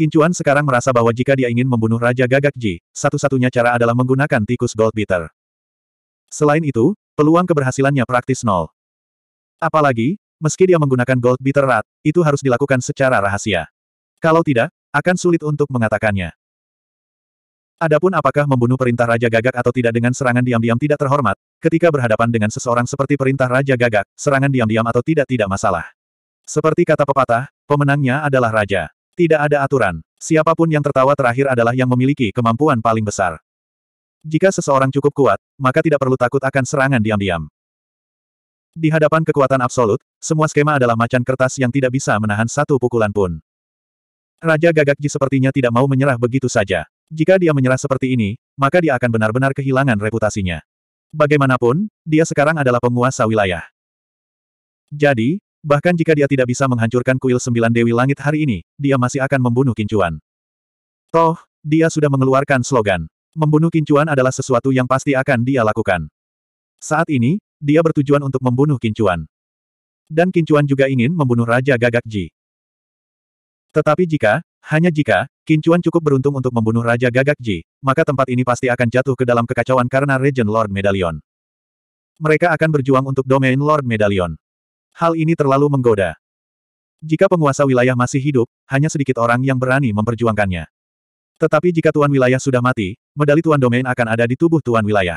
Kincuan sekarang merasa bahwa jika dia ingin membunuh Raja Gagak Ji, satu-satunya cara adalah menggunakan tikus gold beater. Selain itu, peluang keberhasilannya praktis nol. Apalagi, meski dia menggunakan gold beater rat, itu harus dilakukan secara rahasia. Kalau tidak, akan sulit untuk mengatakannya. Adapun apakah membunuh perintah Raja Gagak atau tidak dengan serangan diam-diam tidak terhormat, ketika berhadapan dengan seseorang seperti perintah Raja Gagak, serangan diam-diam atau tidak tidak masalah. Seperti kata pepatah, pemenangnya adalah Raja. Tidak ada aturan. Siapapun yang tertawa terakhir adalah yang memiliki kemampuan paling besar. Jika seseorang cukup kuat, maka tidak perlu takut akan serangan diam-diam. Di hadapan kekuatan absolut, semua skema adalah macan kertas yang tidak bisa menahan satu pukulan pun. Raja gagak ji sepertinya tidak mau menyerah begitu saja. Jika dia menyerah seperti ini, maka dia akan benar-benar kehilangan reputasinya. Bagaimanapun, dia sekarang adalah penguasa wilayah. Jadi, Bahkan jika dia tidak bisa menghancurkan kuil sembilan Dewi Langit hari ini, dia masih akan membunuh Kincuan. Toh, dia sudah mengeluarkan slogan. Membunuh Kincuan adalah sesuatu yang pasti akan dia lakukan. Saat ini, dia bertujuan untuk membunuh Kincuan. Dan Kincuan juga ingin membunuh Raja Gagak Ji. Tetapi jika, hanya jika, Kincuan cukup beruntung untuk membunuh Raja Gagak Ji, maka tempat ini pasti akan jatuh ke dalam kekacauan karena Regent Lord Medallion. Mereka akan berjuang untuk domain Lord Medallion. Hal ini terlalu menggoda. Jika penguasa wilayah masih hidup, hanya sedikit orang yang berani memperjuangkannya. Tetapi jika tuan wilayah sudah mati, medali tuan domain akan ada di tubuh tuan wilayah.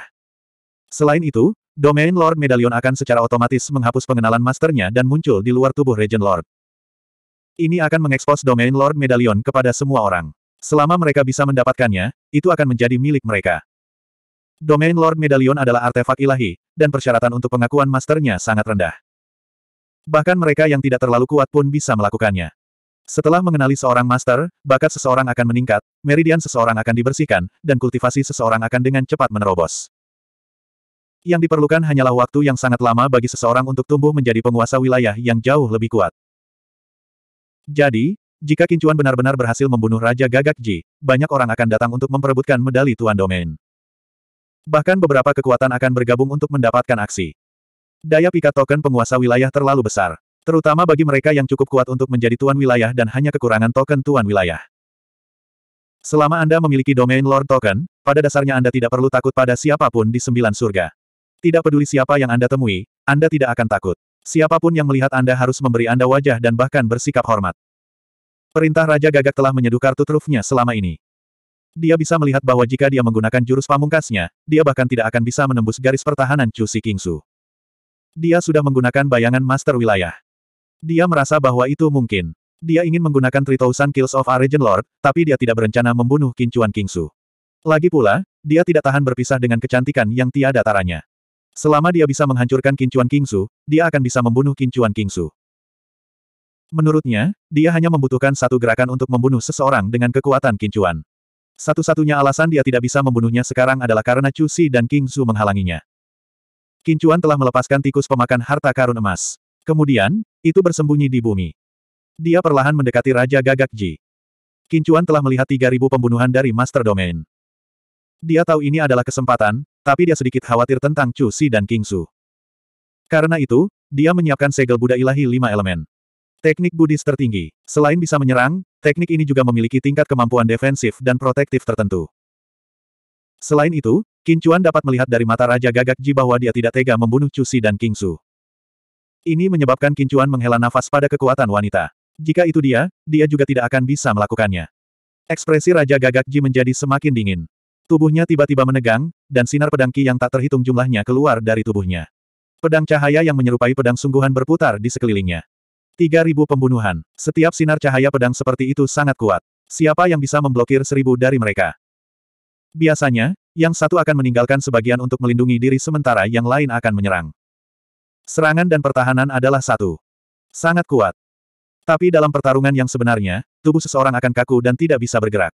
Selain itu, domain Lord Medallion akan secara otomatis menghapus pengenalan masternya dan muncul di luar tubuh Regent Lord. Ini akan mengekspos domain Lord Medallion kepada semua orang. Selama mereka bisa mendapatkannya, itu akan menjadi milik mereka. Domain Lord Medallion adalah artefak ilahi, dan persyaratan untuk pengakuan masternya sangat rendah. Bahkan mereka yang tidak terlalu kuat pun bisa melakukannya. Setelah mengenali seorang master, bakat seseorang akan meningkat, meridian seseorang akan dibersihkan, dan kultivasi seseorang akan dengan cepat menerobos. Yang diperlukan hanyalah waktu yang sangat lama bagi seseorang untuk tumbuh menjadi penguasa wilayah yang jauh lebih kuat. Jadi, jika Kincuan benar-benar berhasil membunuh Raja Gagak Ji, banyak orang akan datang untuk memperebutkan medali Tuan Domain. Bahkan beberapa kekuatan akan bergabung untuk mendapatkan aksi. Daya pikat token penguasa wilayah terlalu besar. Terutama bagi mereka yang cukup kuat untuk menjadi tuan wilayah dan hanya kekurangan token tuan wilayah. Selama Anda memiliki domain Lord Token, pada dasarnya Anda tidak perlu takut pada siapapun di sembilan surga. Tidak peduli siapa yang Anda temui, Anda tidak akan takut. Siapapun yang melihat Anda harus memberi Anda wajah dan bahkan bersikap hormat. Perintah Raja Gagak telah menyeduh kartu trufnya selama ini. Dia bisa melihat bahwa jika dia menggunakan jurus pamungkasnya, dia bahkan tidak akan bisa menembus garis pertahanan Chu Si Kingsu. Dia sudah menggunakan bayangan master wilayah. Dia merasa bahwa itu mungkin. Dia ingin menggunakan 3000 Kills of Origin Lord, tapi dia tidak berencana membunuh Kincuan Kingsu. Lagi pula, dia tidak tahan berpisah dengan kecantikan yang tiada taranya. Selama dia bisa menghancurkan Kincuan Kingsu, dia akan bisa membunuh Kincuan Kingsu. Menurutnya, dia hanya membutuhkan satu gerakan untuk membunuh seseorang dengan kekuatan Kincuan. Satu-satunya alasan dia tidak bisa membunuhnya sekarang adalah karena Chu Si dan kingsu menghalanginya. Kincuan telah melepaskan tikus pemakan harta karun emas. Kemudian, itu bersembunyi di bumi. Dia perlahan mendekati Raja Gagak Ji. Kincuan telah melihat 3.000 pembunuhan dari Master Domain. Dia tahu ini adalah kesempatan, tapi dia sedikit khawatir tentang Chu Si dan King Su. Karena itu, dia menyiapkan segel Buddha ilahi lima elemen. Teknik Budis tertinggi. Selain bisa menyerang, teknik ini juga memiliki tingkat kemampuan defensif dan protektif tertentu. Selain itu, Qin Chuan dapat melihat dari mata Raja Gagak Ji bahwa dia tidak tega membunuh Chu dan King Su. Ini menyebabkan Qin Chuan menghela nafas pada kekuatan wanita. Jika itu dia, dia juga tidak akan bisa melakukannya. Ekspresi Raja Gagak Ji menjadi semakin dingin. Tubuhnya tiba-tiba menegang, dan sinar pedang Ki yang tak terhitung jumlahnya keluar dari tubuhnya. Pedang cahaya yang menyerupai pedang sungguhan berputar di sekelilingnya. 3000 pembunuhan. Setiap sinar cahaya pedang seperti itu sangat kuat. Siapa yang bisa memblokir seribu dari mereka? Biasanya, yang satu akan meninggalkan sebagian untuk melindungi diri sementara yang lain akan menyerang. Serangan dan pertahanan adalah satu. Sangat kuat. Tapi dalam pertarungan yang sebenarnya, tubuh seseorang akan kaku dan tidak bisa bergerak.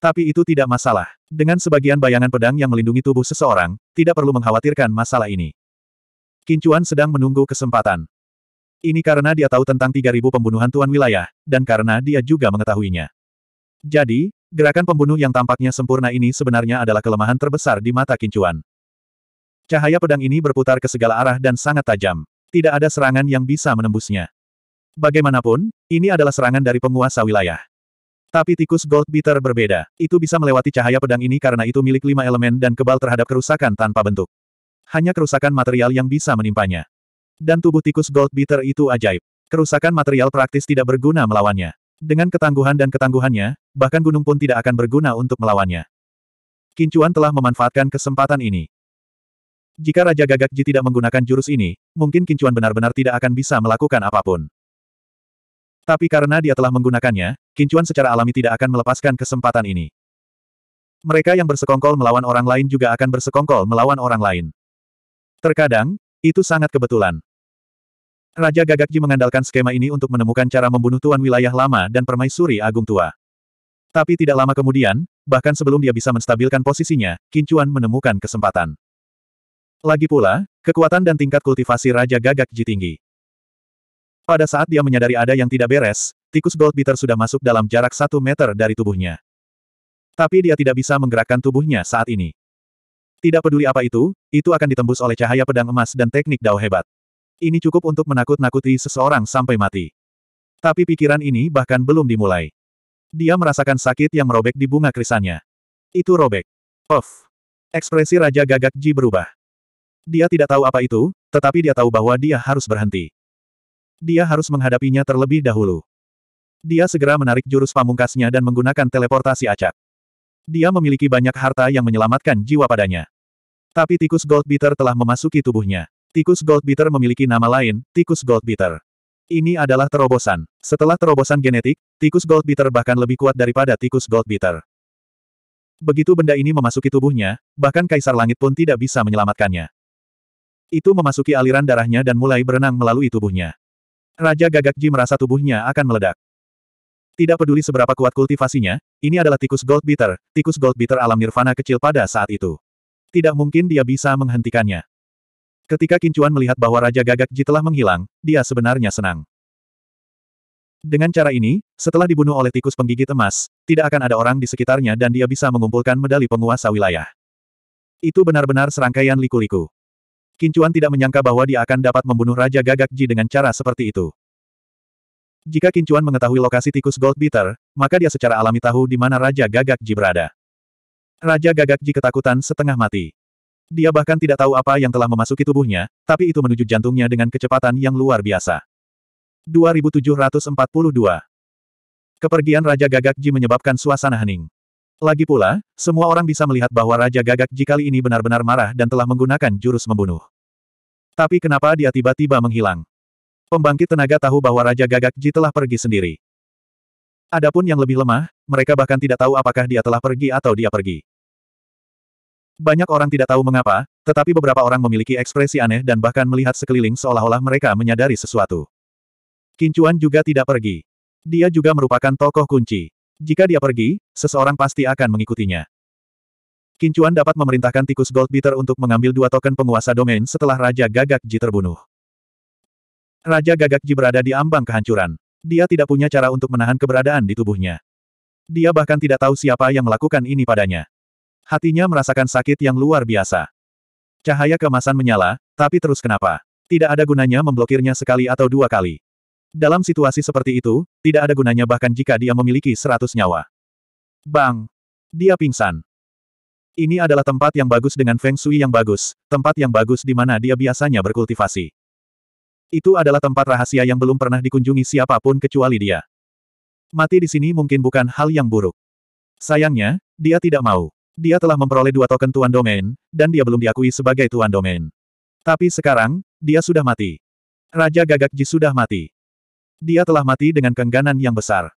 Tapi itu tidak masalah. Dengan sebagian bayangan pedang yang melindungi tubuh seseorang, tidak perlu mengkhawatirkan masalah ini. Kincuan sedang menunggu kesempatan. Ini karena dia tahu tentang 3.000 pembunuhan Tuan Wilayah, dan karena dia juga mengetahuinya. Jadi, Gerakan pembunuh yang tampaknya sempurna ini sebenarnya adalah kelemahan terbesar di mata Kincuan. Cahaya pedang ini berputar ke segala arah dan sangat tajam. Tidak ada serangan yang bisa menembusnya. Bagaimanapun, ini adalah serangan dari penguasa wilayah. Tapi tikus Gold Beater berbeda. Itu bisa melewati cahaya pedang ini karena itu milik lima elemen dan kebal terhadap kerusakan tanpa bentuk. Hanya kerusakan material yang bisa menimpanya. Dan tubuh tikus Gold Beater itu ajaib. Kerusakan material praktis tidak berguna melawannya. Dengan ketangguhan dan ketangguhannya, bahkan gunung pun tidak akan berguna untuk melawannya. Kincuan telah memanfaatkan kesempatan ini. Jika Raja Gagak Ji tidak menggunakan jurus ini, mungkin Kincuan benar-benar tidak akan bisa melakukan apapun. Tapi karena dia telah menggunakannya, Kincuan secara alami tidak akan melepaskan kesempatan ini. Mereka yang bersekongkol melawan orang lain juga akan bersekongkol melawan orang lain. Terkadang, itu sangat kebetulan. Raja Gagakji mengandalkan skema ini untuk menemukan cara membunuh Tuan Wilayah Lama dan Permaisuri Agung Tua. Tapi tidak lama kemudian, bahkan sebelum dia bisa menstabilkan posisinya, Kincuan menemukan kesempatan. Lagi pula, kekuatan dan tingkat kultivasi Raja Gagakji tinggi. Pada saat dia menyadari ada yang tidak beres, tikus gold Beater sudah masuk dalam jarak satu meter dari tubuhnya. Tapi dia tidak bisa menggerakkan tubuhnya saat ini. Tidak peduli apa itu, itu akan ditembus oleh cahaya pedang emas dan teknik dao hebat. Ini cukup untuk menakut-nakuti seseorang sampai mati. Tapi pikiran ini bahkan belum dimulai. Dia merasakan sakit yang merobek di bunga krisannya. Itu robek. Of. Ekspresi Raja Gagak Ji berubah. Dia tidak tahu apa itu, tetapi dia tahu bahwa dia harus berhenti. Dia harus menghadapinya terlebih dahulu. Dia segera menarik jurus pamungkasnya dan menggunakan teleportasi acak. Dia memiliki banyak harta yang menyelamatkan jiwa padanya. Tapi tikus Goldbeater telah memasuki tubuhnya. Tikus Gold Goldbeater memiliki nama lain, tikus Gold Goldbeater. Ini adalah terobosan. Setelah terobosan genetik, tikus Gold Goldbeater bahkan lebih kuat daripada tikus Gold Goldbeater. Begitu benda ini memasuki tubuhnya, bahkan Kaisar Langit pun tidak bisa menyelamatkannya. Itu memasuki aliran darahnya dan mulai berenang melalui tubuhnya. Raja Gagak Ji merasa tubuhnya akan meledak. Tidak peduli seberapa kuat kultivasinya, ini adalah tikus gold Goldbeater, tikus gold Goldbeater alam nirvana kecil pada saat itu. Tidak mungkin dia bisa menghentikannya. Ketika Kincuan melihat bahwa Raja Gagak Ji telah menghilang, dia sebenarnya senang. Dengan cara ini, setelah dibunuh oleh tikus penggigit emas, tidak akan ada orang di sekitarnya dan dia bisa mengumpulkan medali penguasa wilayah. Itu benar-benar serangkaian liku-liku. Kincuan tidak menyangka bahwa dia akan dapat membunuh Raja Gagak Ji dengan cara seperti itu. Jika Kincuan mengetahui lokasi tikus Gold Beater, maka dia secara alami tahu di mana Raja Gagak Ji berada. Raja Gagak Ji ketakutan setengah mati. Dia bahkan tidak tahu apa yang telah memasuki tubuhnya, tapi itu menuju jantungnya dengan kecepatan yang luar biasa. 2742 Kepergian Raja Gagak Ji menyebabkan suasana hening. Lagi pula, semua orang bisa melihat bahwa Raja Gagak Ji kali ini benar-benar marah dan telah menggunakan jurus membunuh. Tapi kenapa dia tiba-tiba menghilang? Pembangkit tenaga tahu bahwa Raja Gagak Ji telah pergi sendiri. Adapun yang lebih lemah, mereka bahkan tidak tahu apakah dia telah pergi atau dia pergi. Banyak orang tidak tahu mengapa, tetapi beberapa orang memiliki ekspresi aneh dan bahkan melihat sekeliling seolah-olah mereka menyadari sesuatu. Kincuan juga tidak pergi. Dia juga merupakan tokoh kunci. Jika dia pergi, seseorang pasti akan mengikutinya. Kincuan dapat memerintahkan tikus Goldbeater untuk mengambil dua token penguasa domain setelah Raja Gagak Ji terbunuh. Raja Gagak Ji berada di ambang kehancuran. Dia tidak punya cara untuk menahan keberadaan di tubuhnya. Dia bahkan tidak tahu siapa yang melakukan ini padanya. Hatinya merasakan sakit yang luar biasa. Cahaya kemasan menyala, tapi terus kenapa? Tidak ada gunanya memblokirnya sekali atau dua kali. Dalam situasi seperti itu, tidak ada gunanya bahkan jika dia memiliki seratus nyawa. Bang! Dia pingsan. Ini adalah tempat yang bagus dengan feng shui yang bagus, tempat yang bagus di mana dia biasanya berkultivasi. Itu adalah tempat rahasia yang belum pernah dikunjungi siapapun kecuali dia. Mati di sini mungkin bukan hal yang buruk. Sayangnya, dia tidak mau dia telah memperoleh dua token Tuan Domain, dan dia belum diakui sebagai Tuan Domain. Tapi sekarang, dia sudah mati. Raja Gagak Ji sudah mati. Dia telah mati dengan kengganan yang besar.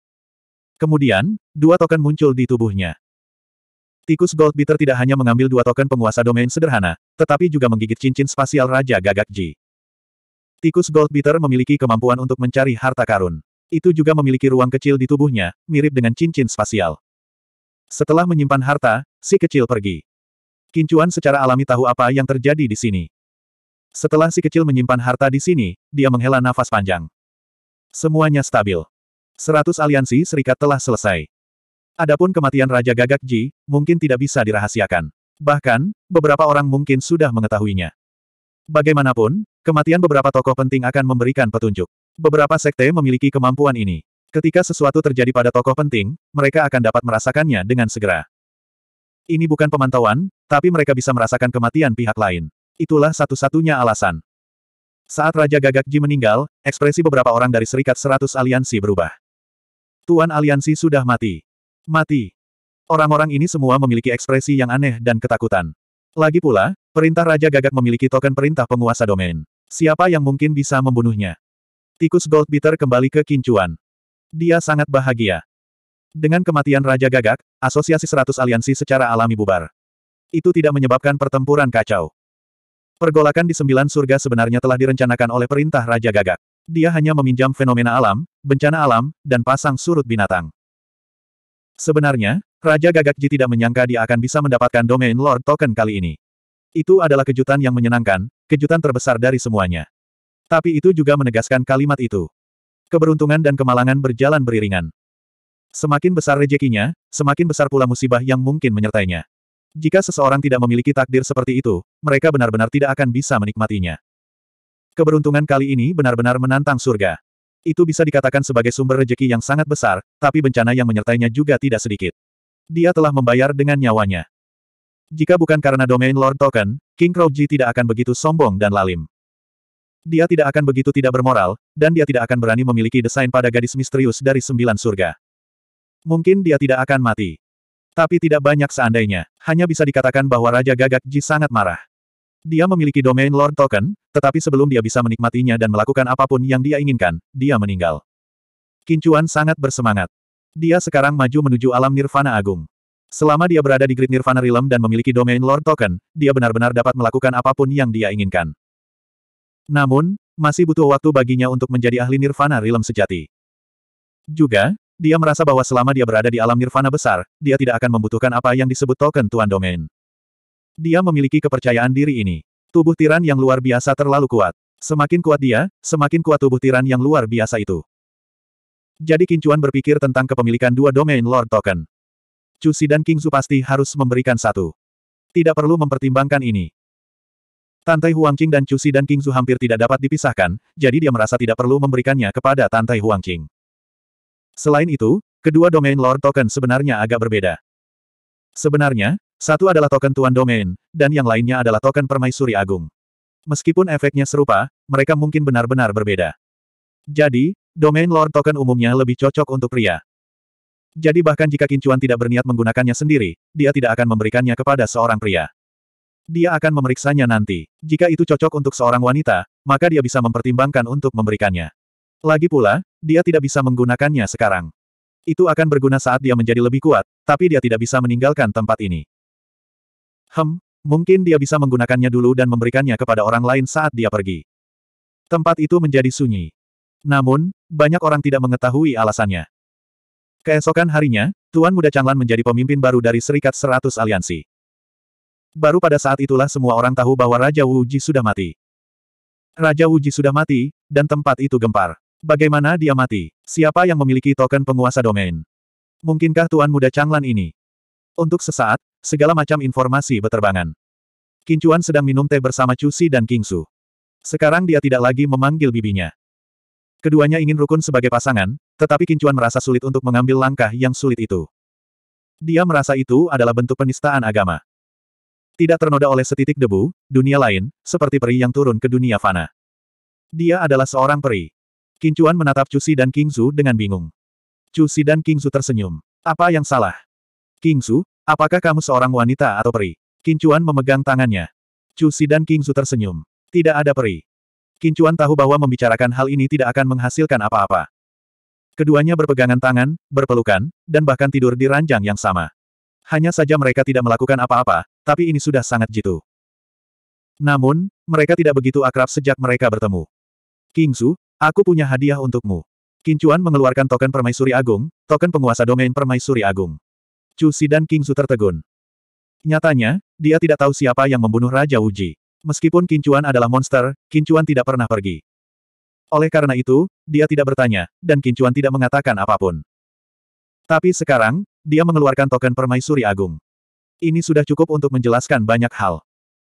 Kemudian, dua token muncul di tubuhnya. Tikus Gold Beater tidak hanya mengambil dua token penguasa domain sederhana, tetapi juga menggigit cincin spasial Raja Gagak Ji. Tikus Gold Beater memiliki kemampuan untuk mencari harta karun. Itu juga memiliki ruang kecil di tubuhnya, mirip dengan cincin spasial. Setelah menyimpan harta, si kecil pergi. Kincuan secara alami tahu apa yang terjadi di sini. Setelah si kecil menyimpan harta di sini, dia menghela nafas panjang. Semuanya stabil. Seratus aliansi serikat telah selesai. Adapun kematian Raja Gagak Ji, mungkin tidak bisa dirahasiakan. Bahkan, beberapa orang mungkin sudah mengetahuinya. Bagaimanapun, kematian beberapa tokoh penting akan memberikan petunjuk. Beberapa sekte memiliki kemampuan ini. Ketika sesuatu terjadi pada tokoh penting, mereka akan dapat merasakannya dengan segera. Ini bukan pemantauan, tapi mereka bisa merasakan kematian pihak lain. Itulah satu-satunya alasan. Saat Raja Gagak Ji meninggal, ekspresi beberapa orang dari Serikat Seratus Aliansi berubah. Tuan Aliansi sudah mati. Mati. Orang-orang ini semua memiliki ekspresi yang aneh dan ketakutan. Lagi pula, perintah Raja Gagak memiliki token perintah penguasa domain. Siapa yang mungkin bisa membunuhnya? Tikus Goldbeater kembali ke Kincuan. Dia sangat bahagia. Dengan kematian Raja Gagak, asosiasi seratus aliansi secara alami bubar. Itu tidak menyebabkan pertempuran kacau. Pergolakan di sembilan surga sebenarnya telah direncanakan oleh perintah Raja Gagak. Dia hanya meminjam fenomena alam, bencana alam, dan pasang surut binatang. Sebenarnya, Raja Gagak Ji tidak menyangka dia akan bisa mendapatkan Domain Lord Token kali ini. Itu adalah kejutan yang menyenangkan, kejutan terbesar dari semuanya. Tapi itu juga menegaskan kalimat itu. Keberuntungan dan kemalangan berjalan beriringan. Semakin besar rezekinya, semakin besar pula musibah yang mungkin menyertainya. Jika seseorang tidak memiliki takdir seperti itu, mereka benar-benar tidak akan bisa menikmatinya. Keberuntungan kali ini benar-benar menantang surga. Itu bisa dikatakan sebagai sumber rejeki yang sangat besar, tapi bencana yang menyertainya juga tidak sedikit. Dia telah membayar dengan nyawanya. Jika bukan karena domain Lord Token, King Crowji tidak akan begitu sombong dan lalim. Dia tidak akan begitu tidak bermoral, dan dia tidak akan berani memiliki desain pada gadis misterius dari sembilan surga. Mungkin dia tidak akan mati. Tapi tidak banyak seandainya, hanya bisa dikatakan bahwa Raja Gagak Ji sangat marah. Dia memiliki domain Lord Token, tetapi sebelum dia bisa menikmatinya dan melakukan apapun yang dia inginkan, dia meninggal. Kincuan sangat bersemangat. Dia sekarang maju menuju alam Nirvana Agung. Selama dia berada di Grid Nirvana Realm dan memiliki domain Lord Token, dia benar-benar dapat melakukan apapun yang dia inginkan. Namun, masih butuh waktu baginya untuk menjadi ahli nirvana rilem sejati. Juga, dia merasa bahwa selama dia berada di alam nirvana besar, dia tidak akan membutuhkan apa yang disebut token tuan domain. Dia memiliki kepercayaan diri ini. Tubuh tiran yang luar biasa terlalu kuat. Semakin kuat dia, semakin kuat tubuh tiran yang luar biasa itu. Jadi Kincuan berpikir tentang kepemilikan dua domain Lord Token. Cusi dan Kingsu pasti harus memberikan satu. Tidak perlu mempertimbangkan ini. Tantai Huangqing dan Cusi dan King Zhu hampir tidak dapat dipisahkan, jadi dia merasa tidak perlu memberikannya kepada Tantai Huangqing. Selain itu, kedua domain Lord Token sebenarnya agak berbeda. Sebenarnya, satu adalah token Tuan Domain, dan yang lainnya adalah token Permaisuri Agung. Meskipun efeknya serupa, mereka mungkin benar-benar berbeda. Jadi, domain Lord Token umumnya lebih cocok untuk pria. Jadi bahkan jika Kincuan tidak berniat menggunakannya sendiri, dia tidak akan memberikannya kepada seorang pria. Dia akan memeriksanya nanti. Jika itu cocok untuk seorang wanita, maka dia bisa mempertimbangkan untuk memberikannya. Lagi pula, dia tidak bisa menggunakannya sekarang. Itu akan berguna saat dia menjadi lebih kuat, tapi dia tidak bisa meninggalkan tempat ini. Hem, mungkin dia bisa menggunakannya dulu dan memberikannya kepada orang lain saat dia pergi. Tempat itu menjadi sunyi. Namun, banyak orang tidak mengetahui alasannya. Keesokan harinya, Tuan Muda Changlan menjadi pemimpin baru dari Serikat Seratus Aliansi. Baru pada saat itulah semua orang tahu bahwa Raja Wuji sudah mati. Raja Wuji sudah mati, dan tempat itu gempar. Bagaimana dia mati? Siapa yang memiliki token penguasa domain? Mungkinkah Tuan Muda Changlan ini? Untuk sesaat, segala macam informasi beterbangan. Kincuan sedang minum teh bersama Cusi dan Kingsu. Sekarang dia tidak lagi memanggil bibinya. Keduanya ingin rukun sebagai pasangan, tetapi Kincuan merasa sulit untuk mengambil langkah yang sulit itu. Dia merasa itu adalah bentuk penistaan agama. Tidak ternoda oleh setitik debu, dunia lain, seperti peri yang turun ke dunia fana. Dia adalah seorang peri. Kincuan menatap Cusi dan Kingzu dengan bingung. Cusi dan Kingzu tersenyum. Apa yang salah? Kingzu, apakah kamu seorang wanita atau peri? Kincuan memegang tangannya. Cusi dan Kingzu tersenyum. Tidak ada peri. Kincuan tahu bahwa membicarakan hal ini tidak akan menghasilkan apa-apa. Keduanya berpegangan tangan, berpelukan, dan bahkan tidur di ranjang yang sama. Hanya saja mereka tidak melakukan apa-apa, tapi ini sudah sangat jitu. Namun, mereka tidak begitu akrab sejak mereka bertemu. King Su, aku punya hadiah untukmu. Kincuan mengeluarkan token permaisuri agung, token penguasa domain permaisuri agung. Chu Si dan Su tertegun. Nyatanya, dia tidak tahu siapa yang membunuh Raja Uji. Meskipun Kincuan adalah monster, Kincuan tidak pernah pergi. Oleh karena itu, dia tidak bertanya, dan Kincuan tidak mengatakan apapun. Tapi sekarang, dia mengeluarkan token permaisuri agung. Ini sudah cukup untuk menjelaskan banyak hal.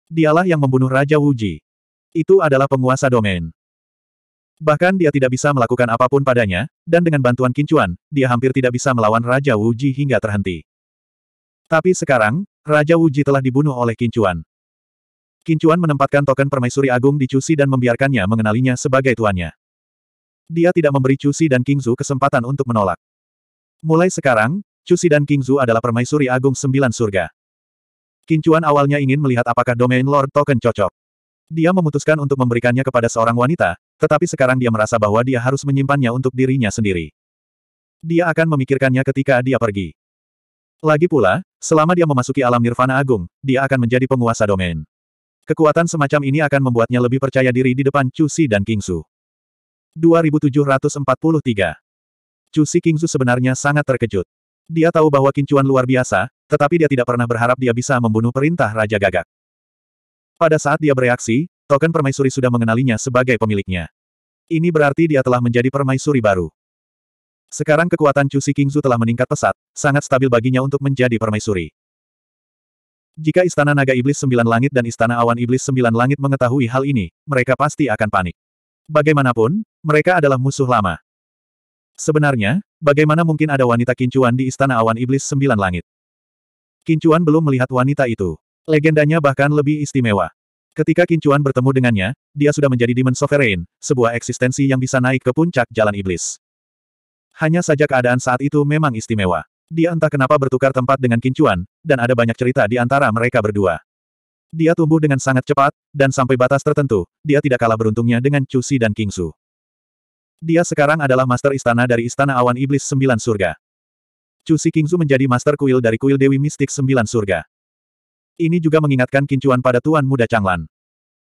Dialah yang membunuh Raja Wuji. Itu adalah penguasa domain. Bahkan dia tidak bisa melakukan apapun padanya, dan dengan bantuan kincuan, dia hampir tidak bisa melawan Raja Wuji hingga terhenti. Tapi sekarang, Raja Wuji telah dibunuh oleh kincuan. Kincuan menempatkan token permaisuri agung di Cusi dan membiarkannya mengenalinya sebagai tuannya. Dia tidak memberi Cusi dan Kingzu kesempatan untuk menolak. Mulai sekarang, Cusi dan Kingzu adalah permaisuri agung sembilan surga. Kincuan awalnya ingin melihat apakah domain Lord Token cocok. Dia memutuskan untuk memberikannya kepada seorang wanita, tetapi sekarang dia merasa bahwa dia harus menyimpannya untuk dirinya sendiri. Dia akan memikirkannya ketika dia pergi. Lagi pula, selama dia memasuki alam nirvana agung, dia akan menjadi penguasa domain. Kekuatan semacam ini akan membuatnya lebih percaya diri di depan Cusi dan Kingsu. 2743 Chu Kingzu sebenarnya sangat terkejut. Dia tahu bahwa kincuan luar biasa, tetapi dia tidak pernah berharap dia bisa membunuh perintah Raja Gagak. Pada saat dia bereaksi, token permaisuri sudah mengenalinya sebagai pemiliknya. Ini berarti dia telah menjadi permaisuri baru. Sekarang kekuatan Chu Kingzu telah meningkat pesat, sangat stabil baginya untuk menjadi permaisuri. Jika Istana Naga Iblis Sembilan Langit dan Istana Awan Iblis Sembilan Langit mengetahui hal ini, mereka pasti akan panik. Bagaimanapun, mereka adalah musuh lama. Sebenarnya, bagaimana mungkin ada wanita kincuan di Istana Awan Iblis Sembilan Langit? Kincuan belum melihat wanita itu. Legendanya bahkan lebih istimewa. Ketika Kincuan bertemu dengannya, dia sudah menjadi Demon Sovereign, sebuah eksistensi yang bisa naik ke puncak jalan iblis. Hanya saja keadaan saat itu memang istimewa. Dia entah kenapa bertukar tempat dengan Kincuan, dan ada banyak cerita di antara mereka berdua. Dia tumbuh dengan sangat cepat, dan sampai batas tertentu, dia tidak kalah beruntungnya dengan Chu dan King Su. Dia sekarang adalah Master Istana dari Istana Awan Iblis Sembilan Surga. Chu Si Kingzu menjadi Master Kuil dari Kuil Dewi Mistik Sembilan Surga. Ini juga mengingatkan Kincuan pada Tuan Muda Changlan.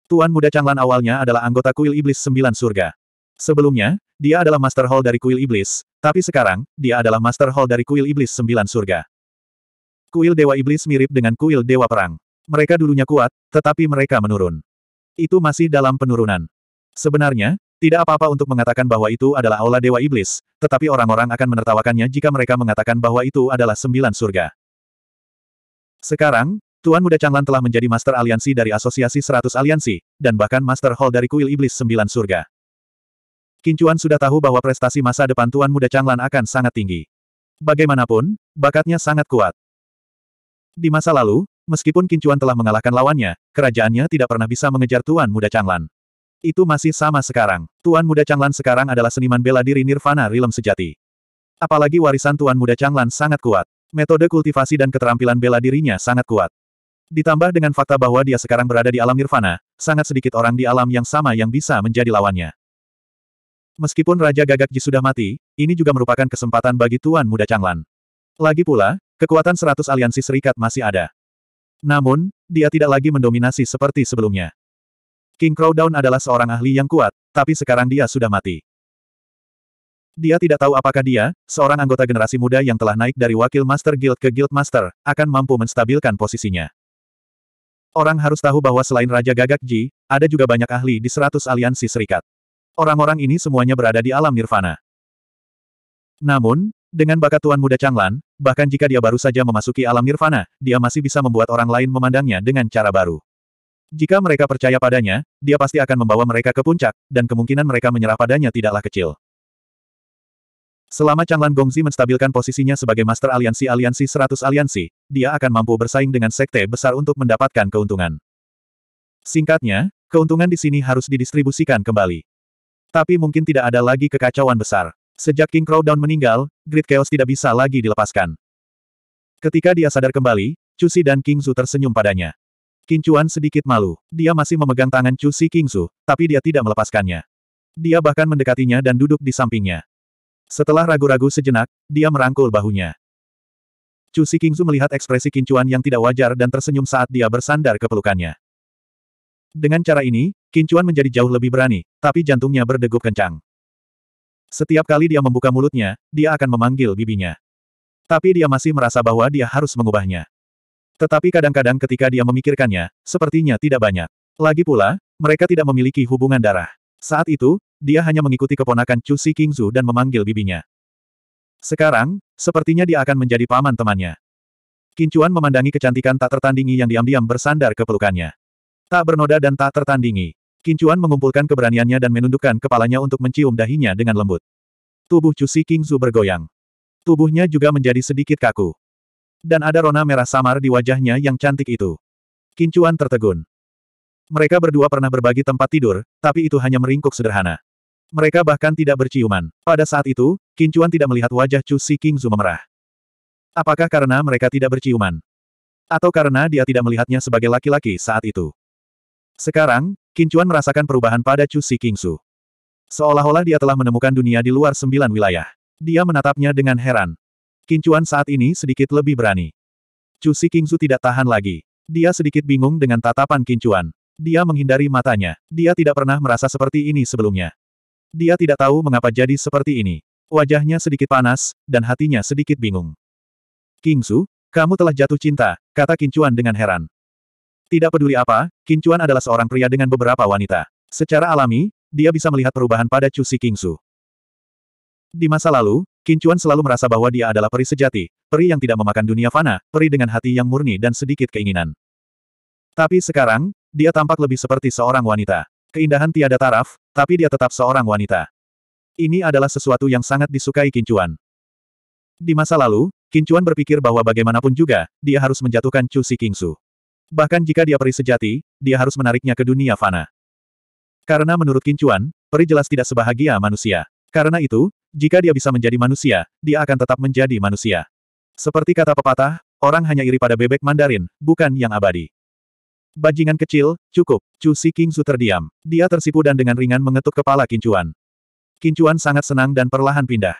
Tuan Muda Changlan awalnya adalah anggota Kuil Iblis Sembilan Surga. Sebelumnya, dia adalah Master Hall dari Kuil Iblis, tapi sekarang, dia adalah Master Hall dari Kuil Iblis Sembilan Surga. Kuil Dewa Iblis mirip dengan Kuil Dewa Perang. Mereka dulunya kuat, tetapi mereka menurun. Itu masih dalam penurunan. Sebenarnya, tidak apa-apa untuk mengatakan bahwa itu adalah aula Dewa Iblis, tetapi orang-orang akan menertawakannya jika mereka mengatakan bahwa itu adalah sembilan surga. Sekarang, Tuan Muda Changlan telah menjadi Master Aliansi dari Asosiasi Seratus Aliansi, dan bahkan Master Hall dari Kuil Iblis Sembilan Surga. Kincuan sudah tahu bahwa prestasi masa depan Tuan Muda Changlan akan sangat tinggi. Bagaimanapun, bakatnya sangat kuat. Di masa lalu, meskipun Kincuan telah mengalahkan lawannya, kerajaannya tidak pernah bisa mengejar Tuan Muda Changlan. Itu masih sama sekarang. Tuan Muda Changlan sekarang adalah seniman bela diri Nirvana Rilem sejati. Apalagi warisan Tuan Muda Changlan sangat kuat. Metode kultivasi dan keterampilan bela dirinya sangat kuat. Ditambah dengan fakta bahwa dia sekarang berada di alam Nirvana, sangat sedikit orang di alam yang sama yang bisa menjadi lawannya. Meskipun Raja Gagak Ji sudah mati, ini juga merupakan kesempatan bagi Tuan Muda Changlan. Lagi pula, kekuatan 100 aliansi serikat masih ada. Namun, dia tidak lagi mendominasi seperti sebelumnya. King Crowdown adalah seorang ahli yang kuat, tapi sekarang dia sudah mati. Dia tidak tahu apakah dia, seorang anggota generasi muda yang telah naik dari wakil Master Guild ke Guild Master, akan mampu menstabilkan posisinya. Orang harus tahu bahwa selain Raja Gagak Ji, ada juga banyak ahli di seratus aliansi serikat. Orang-orang ini semuanya berada di alam nirvana. Namun, dengan bakat Tuan Muda Changlan, bahkan jika dia baru saja memasuki alam nirvana, dia masih bisa membuat orang lain memandangnya dengan cara baru. Jika mereka percaya padanya, dia pasti akan membawa mereka ke puncak, dan kemungkinan mereka menyerah padanya tidaklah kecil. Selama Changlan Gongzi menstabilkan posisinya sebagai master aliansi aliansi 100 aliansi, dia akan mampu bersaing dengan sekte besar untuk mendapatkan keuntungan. Singkatnya, keuntungan di sini harus didistribusikan kembali. Tapi mungkin tidak ada lagi kekacauan besar. Sejak King Crowdown meninggal, Great Chaos tidak bisa lagi dilepaskan. Ketika dia sadar kembali, Cusi dan King Zhu tersenyum padanya. Kincuan sedikit malu. Dia masih memegang tangan Chu Si Kingsu, tapi dia tidak melepaskannya. Dia bahkan mendekatinya dan duduk di sampingnya. Setelah ragu-ragu sejenak, dia merangkul bahunya. Chu Si Kingsu melihat ekspresi Kincuan yang tidak wajar dan tersenyum saat dia bersandar ke pelukannya. Dengan cara ini, Kincuan menjadi jauh lebih berani, tapi jantungnya berdegup kencang. Setiap kali dia membuka mulutnya, dia akan memanggil bibinya. Tapi dia masih merasa bahwa dia harus mengubahnya. Tetapi kadang-kadang ketika dia memikirkannya, sepertinya tidak banyak. Lagi pula, mereka tidak memiliki hubungan darah. Saat itu, dia hanya mengikuti keponakan Chu Si Kingzu dan memanggil bibinya. Sekarang, sepertinya dia akan menjadi paman temannya. Kincuan memandangi kecantikan tak tertandingi yang diam-diam bersandar ke pelukannya. Tak bernoda dan tak tertandingi. Kincuan mengumpulkan keberaniannya dan menundukkan kepalanya untuk mencium dahinya dengan lembut. Tubuh Chu Si Kingzu bergoyang. Tubuhnya juga menjadi sedikit kaku. Dan ada rona merah samar di wajahnya yang cantik itu. Kincuan tertegun. Mereka berdua pernah berbagi tempat tidur, tapi itu hanya meringkuk sederhana. Mereka bahkan tidak berciuman. Pada saat itu, Kincuan tidak melihat wajah Chu Si Kingzu memerah. Apakah karena mereka tidak berciuman? Atau karena dia tidak melihatnya sebagai laki-laki saat itu? Sekarang, Kincuan merasakan perubahan pada Chu Si Kingzu. Seolah-olah dia telah menemukan dunia di luar sembilan wilayah. Dia menatapnya dengan heran. Kincuan saat ini sedikit lebih berani. Chu Si Kingzu tidak tahan lagi. Dia sedikit bingung dengan tatapan Kincuan. Dia menghindari matanya. Dia tidak pernah merasa seperti ini sebelumnya. Dia tidak tahu mengapa jadi seperti ini. Wajahnya sedikit panas, dan hatinya sedikit bingung. Kingsu, kamu telah jatuh cinta, kata Kincuan dengan heran. Tidak peduli apa, Kincuan adalah seorang pria dengan beberapa wanita. Secara alami, dia bisa melihat perubahan pada Chu Si Di masa lalu, Kincuan selalu merasa bahwa dia adalah peri sejati, peri yang tidak memakan dunia fana, peri dengan hati yang murni dan sedikit keinginan. Tapi sekarang, dia tampak lebih seperti seorang wanita. Keindahan tiada taraf, tapi dia tetap seorang wanita. Ini adalah sesuatu yang sangat disukai Kincuan. Di masa lalu, Kincuan berpikir bahwa bagaimanapun juga, dia harus menjatuhkan Chu Si Kingsu. Bahkan jika dia peri sejati, dia harus menariknya ke dunia fana. Karena menurut Kincuan, peri jelas tidak sebahagia manusia. Karena itu, jika dia bisa menjadi manusia, dia akan tetap menjadi manusia. Seperti kata pepatah, orang hanya iri pada bebek Mandarin, bukan yang abadi. Bajingan kecil, cukup, Chu Si King Su terdiam. Dia tersipu dan dengan ringan mengetuk kepala Kincuan. Kincuan sangat senang dan perlahan pindah.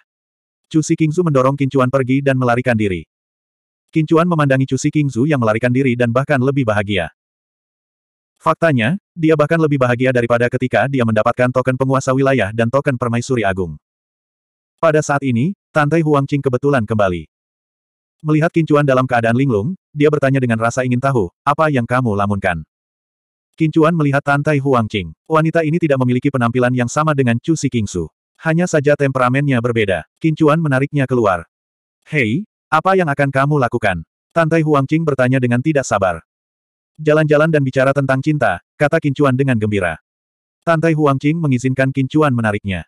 Chu Si King Su mendorong Kincuan pergi dan melarikan diri. Kincuan memandangi Chu Si King Su yang melarikan diri dan bahkan lebih bahagia. Faktanya, dia bahkan lebih bahagia daripada ketika dia mendapatkan token penguasa wilayah dan token permaisuri agung. Pada saat ini, Tante Huang Qing kebetulan kembali. Melihat Kincuan dalam keadaan linglung, dia bertanya dengan rasa ingin tahu, apa yang kamu lamunkan? Kincuan melihat Tante Huang Qing. Wanita ini tidak memiliki penampilan yang sama dengan Chu Si Kingsu. Hanya saja temperamennya berbeda. Kincuan menariknya keluar. Hei, apa yang akan kamu lakukan? Tante Huang Qing bertanya dengan tidak sabar. Jalan-jalan dan bicara tentang cinta, kata Kincuan dengan gembira. Tantai Huangqing mengizinkan Kincuan menariknya.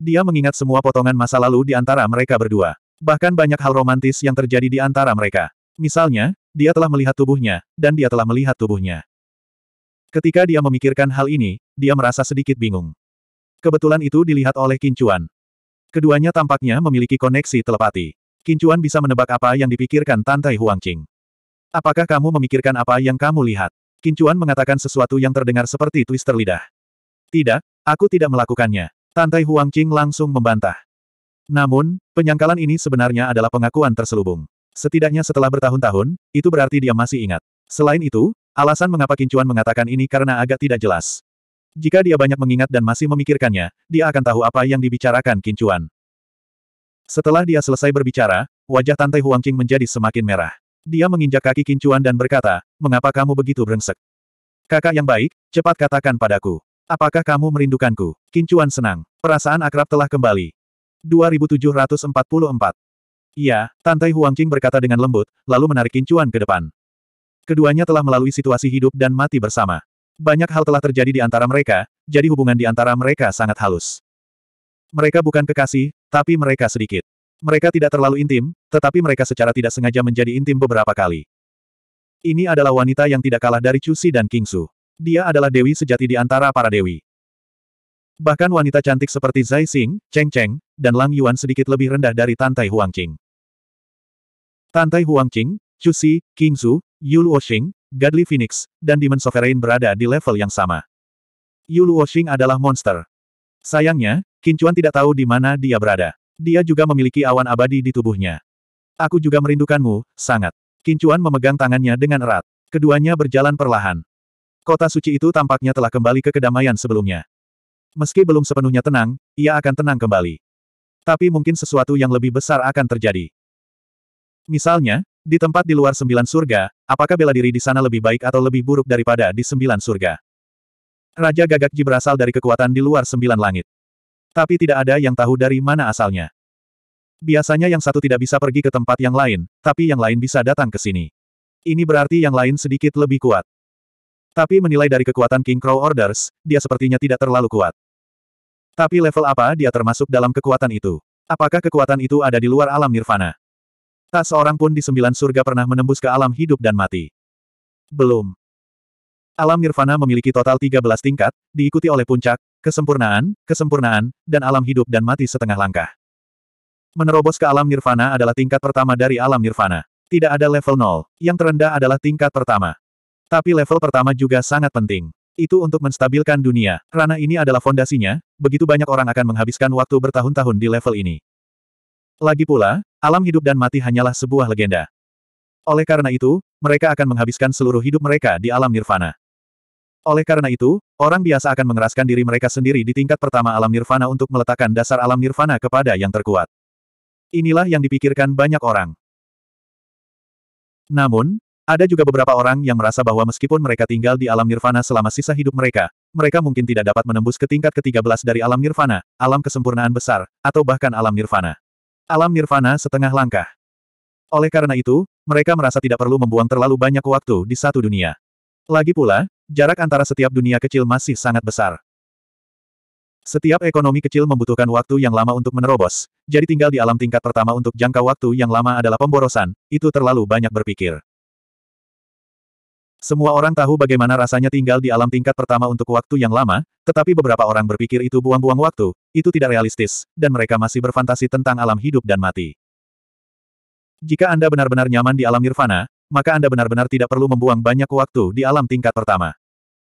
Dia mengingat semua potongan masa lalu di antara mereka berdua. Bahkan banyak hal romantis yang terjadi di antara mereka. Misalnya, dia telah melihat tubuhnya, dan dia telah melihat tubuhnya. Ketika dia memikirkan hal ini, dia merasa sedikit bingung. Kebetulan itu dilihat oleh Kincuan. Keduanya tampaknya memiliki koneksi telepati. Kincuan bisa menebak apa yang dipikirkan Tantai Huangqing. Apakah kamu memikirkan apa yang kamu lihat? Kincuan mengatakan sesuatu yang terdengar seperti twister lidah. Tidak, aku tidak melakukannya. Tantai Huang Qing langsung membantah. Namun, penyangkalan ini sebenarnya adalah pengakuan terselubung. Setidaknya setelah bertahun-tahun, itu berarti dia masih ingat. Selain itu, alasan mengapa Kincuan mengatakan ini karena agak tidak jelas. Jika dia banyak mengingat dan masih memikirkannya, dia akan tahu apa yang dibicarakan Kincuan. Setelah dia selesai berbicara, wajah Tante Huangqing menjadi semakin merah. Dia menginjak kaki Kincuan dan berkata, mengapa kamu begitu brengsek? Kakak yang baik, cepat katakan padaku. Apakah kamu merindukanku? Kincuan senang. Perasaan akrab telah kembali. 2744. Iya, Tantai Huangqing berkata dengan lembut, lalu menarik Kincuan ke depan. Keduanya telah melalui situasi hidup dan mati bersama. Banyak hal telah terjadi di antara mereka, jadi hubungan di antara mereka sangat halus. Mereka bukan kekasih, tapi mereka sedikit. Mereka tidak terlalu intim, tetapi mereka secara tidak sengaja menjadi intim beberapa kali. Ini adalah wanita yang tidak kalah dari Cusi dan Kingsu. Dia adalah dewi sejati di antara para dewi. Bahkan wanita cantik seperti Zai Xing, Cheng Cheng, dan Lang Yuan sedikit lebih rendah dari Tantai Huangqing. Tantai Huangqing, Cusi, Kingsu, Yul Wuxing, Godly Phoenix, dan Demon Sovereign berada di level yang sama. Yul Wuxing adalah monster. Sayangnya, Kincuan tidak tahu di mana dia berada. Dia juga memiliki awan abadi di tubuhnya. Aku juga merindukanmu, sangat. Kincuan memegang tangannya dengan erat. Keduanya berjalan perlahan. Kota suci itu tampaknya telah kembali ke kedamaian sebelumnya. Meski belum sepenuhnya tenang, ia akan tenang kembali. Tapi mungkin sesuatu yang lebih besar akan terjadi. Misalnya, di tempat di luar sembilan surga, apakah bela diri di sana lebih baik atau lebih buruk daripada di sembilan surga? Raja Gagak Ji berasal dari kekuatan di luar sembilan langit. Tapi tidak ada yang tahu dari mana asalnya. Biasanya yang satu tidak bisa pergi ke tempat yang lain, tapi yang lain bisa datang ke sini. Ini berarti yang lain sedikit lebih kuat. Tapi menilai dari kekuatan King Crow Orders, dia sepertinya tidak terlalu kuat. Tapi level apa dia termasuk dalam kekuatan itu? Apakah kekuatan itu ada di luar alam nirvana? Tak seorang pun di sembilan surga pernah menembus ke alam hidup dan mati. Belum. Alam nirvana memiliki total 13 tingkat, diikuti oleh puncak, kesempurnaan, kesempurnaan, dan alam hidup dan mati setengah langkah. Menerobos ke alam nirvana adalah tingkat pertama dari alam nirvana. Tidak ada level 0, yang terendah adalah tingkat pertama. Tapi level pertama juga sangat penting. Itu untuk menstabilkan dunia. Rana ini adalah fondasinya, begitu banyak orang akan menghabiskan waktu bertahun-tahun di level ini. Lagi pula, alam hidup dan mati hanyalah sebuah legenda. Oleh karena itu, mereka akan menghabiskan seluruh hidup mereka di alam nirvana. Oleh karena itu, orang biasa akan mengeraskan diri mereka sendiri di tingkat pertama alam nirvana untuk meletakkan dasar alam nirvana kepada yang terkuat. Inilah yang dipikirkan banyak orang. Namun, ada juga beberapa orang yang merasa bahwa meskipun mereka tinggal di alam nirvana selama sisa hidup mereka, mereka mungkin tidak dapat menembus ke tingkat ke-13 dari alam nirvana, alam kesempurnaan besar, atau bahkan alam nirvana. Alam nirvana setengah langkah. Oleh karena itu, mereka merasa tidak perlu membuang terlalu banyak waktu di satu dunia. Lagi pula, Jarak antara setiap dunia kecil masih sangat besar. Setiap ekonomi kecil membutuhkan waktu yang lama untuk menerobos, jadi tinggal di alam tingkat pertama untuk jangka waktu yang lama adalah pemborosan, itu terlalu banyak berpikir. Semua orang tahu bagaimana rasanya tinggal di alam tingkat pertama untuk waktu yang lama, tetapi beberapa orang berpikir itu buang-buang waktu, itu tidak realistis, dan mereka masih berfantasi tentang alam hidup dan mati. Jika Anda benar-benar nyaman di alam nirvana, maka Anda benar-benar tidak perlu membuang banyak waktu di alam tingkat pertama.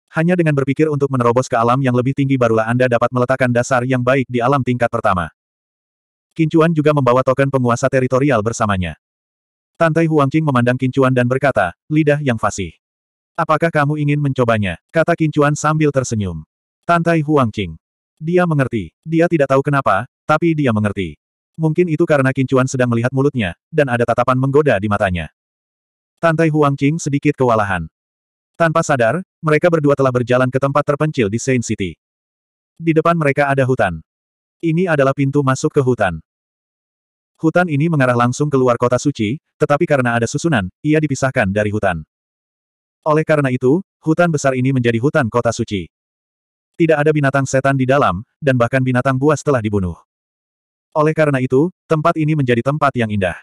Hanya dengan berpikir untuk menerobos ke alam yang lebih tinggi barulah Anda dapat meletakkan dasar yang baik di alam tingkat pertama. Kincuan juga membawa token penguasa teritorial bersamanya. Tantai Huangqing memandang Kincuan dan berkata, lidah yang fasih. Apakah kamu ingin mencobanya? Kata Kincuan sambil tersenyum. Tantai Huangqing. Dia mengerti. Dia tidak tahu kenapa, tapi dia mengerti. Mungkin itu karena Kincuan sedang melihat mulutnya, dan ada tatapan menggoda di matanya. Tantai Huang Qing sedikit kewalahan. Tanpa sadar, mereka berdua telah berjalan ke tempat terpencil di Saint City. Di depan mereka ada hutan. Ini adalah pintu masuk ke hutan. Hutan ini mengarah langsung keluar kota suci, tetapi karena ada susunan, ia dipisahkan dari hutan. Oleh karena itu, hutan besar ini menjadi hutan kota suci. Tidak ada binatang setan di dalam, dan bahkan binatang buas telah dibunuh. Oleh karena itu, tempat ini menjadi tempat yang indah.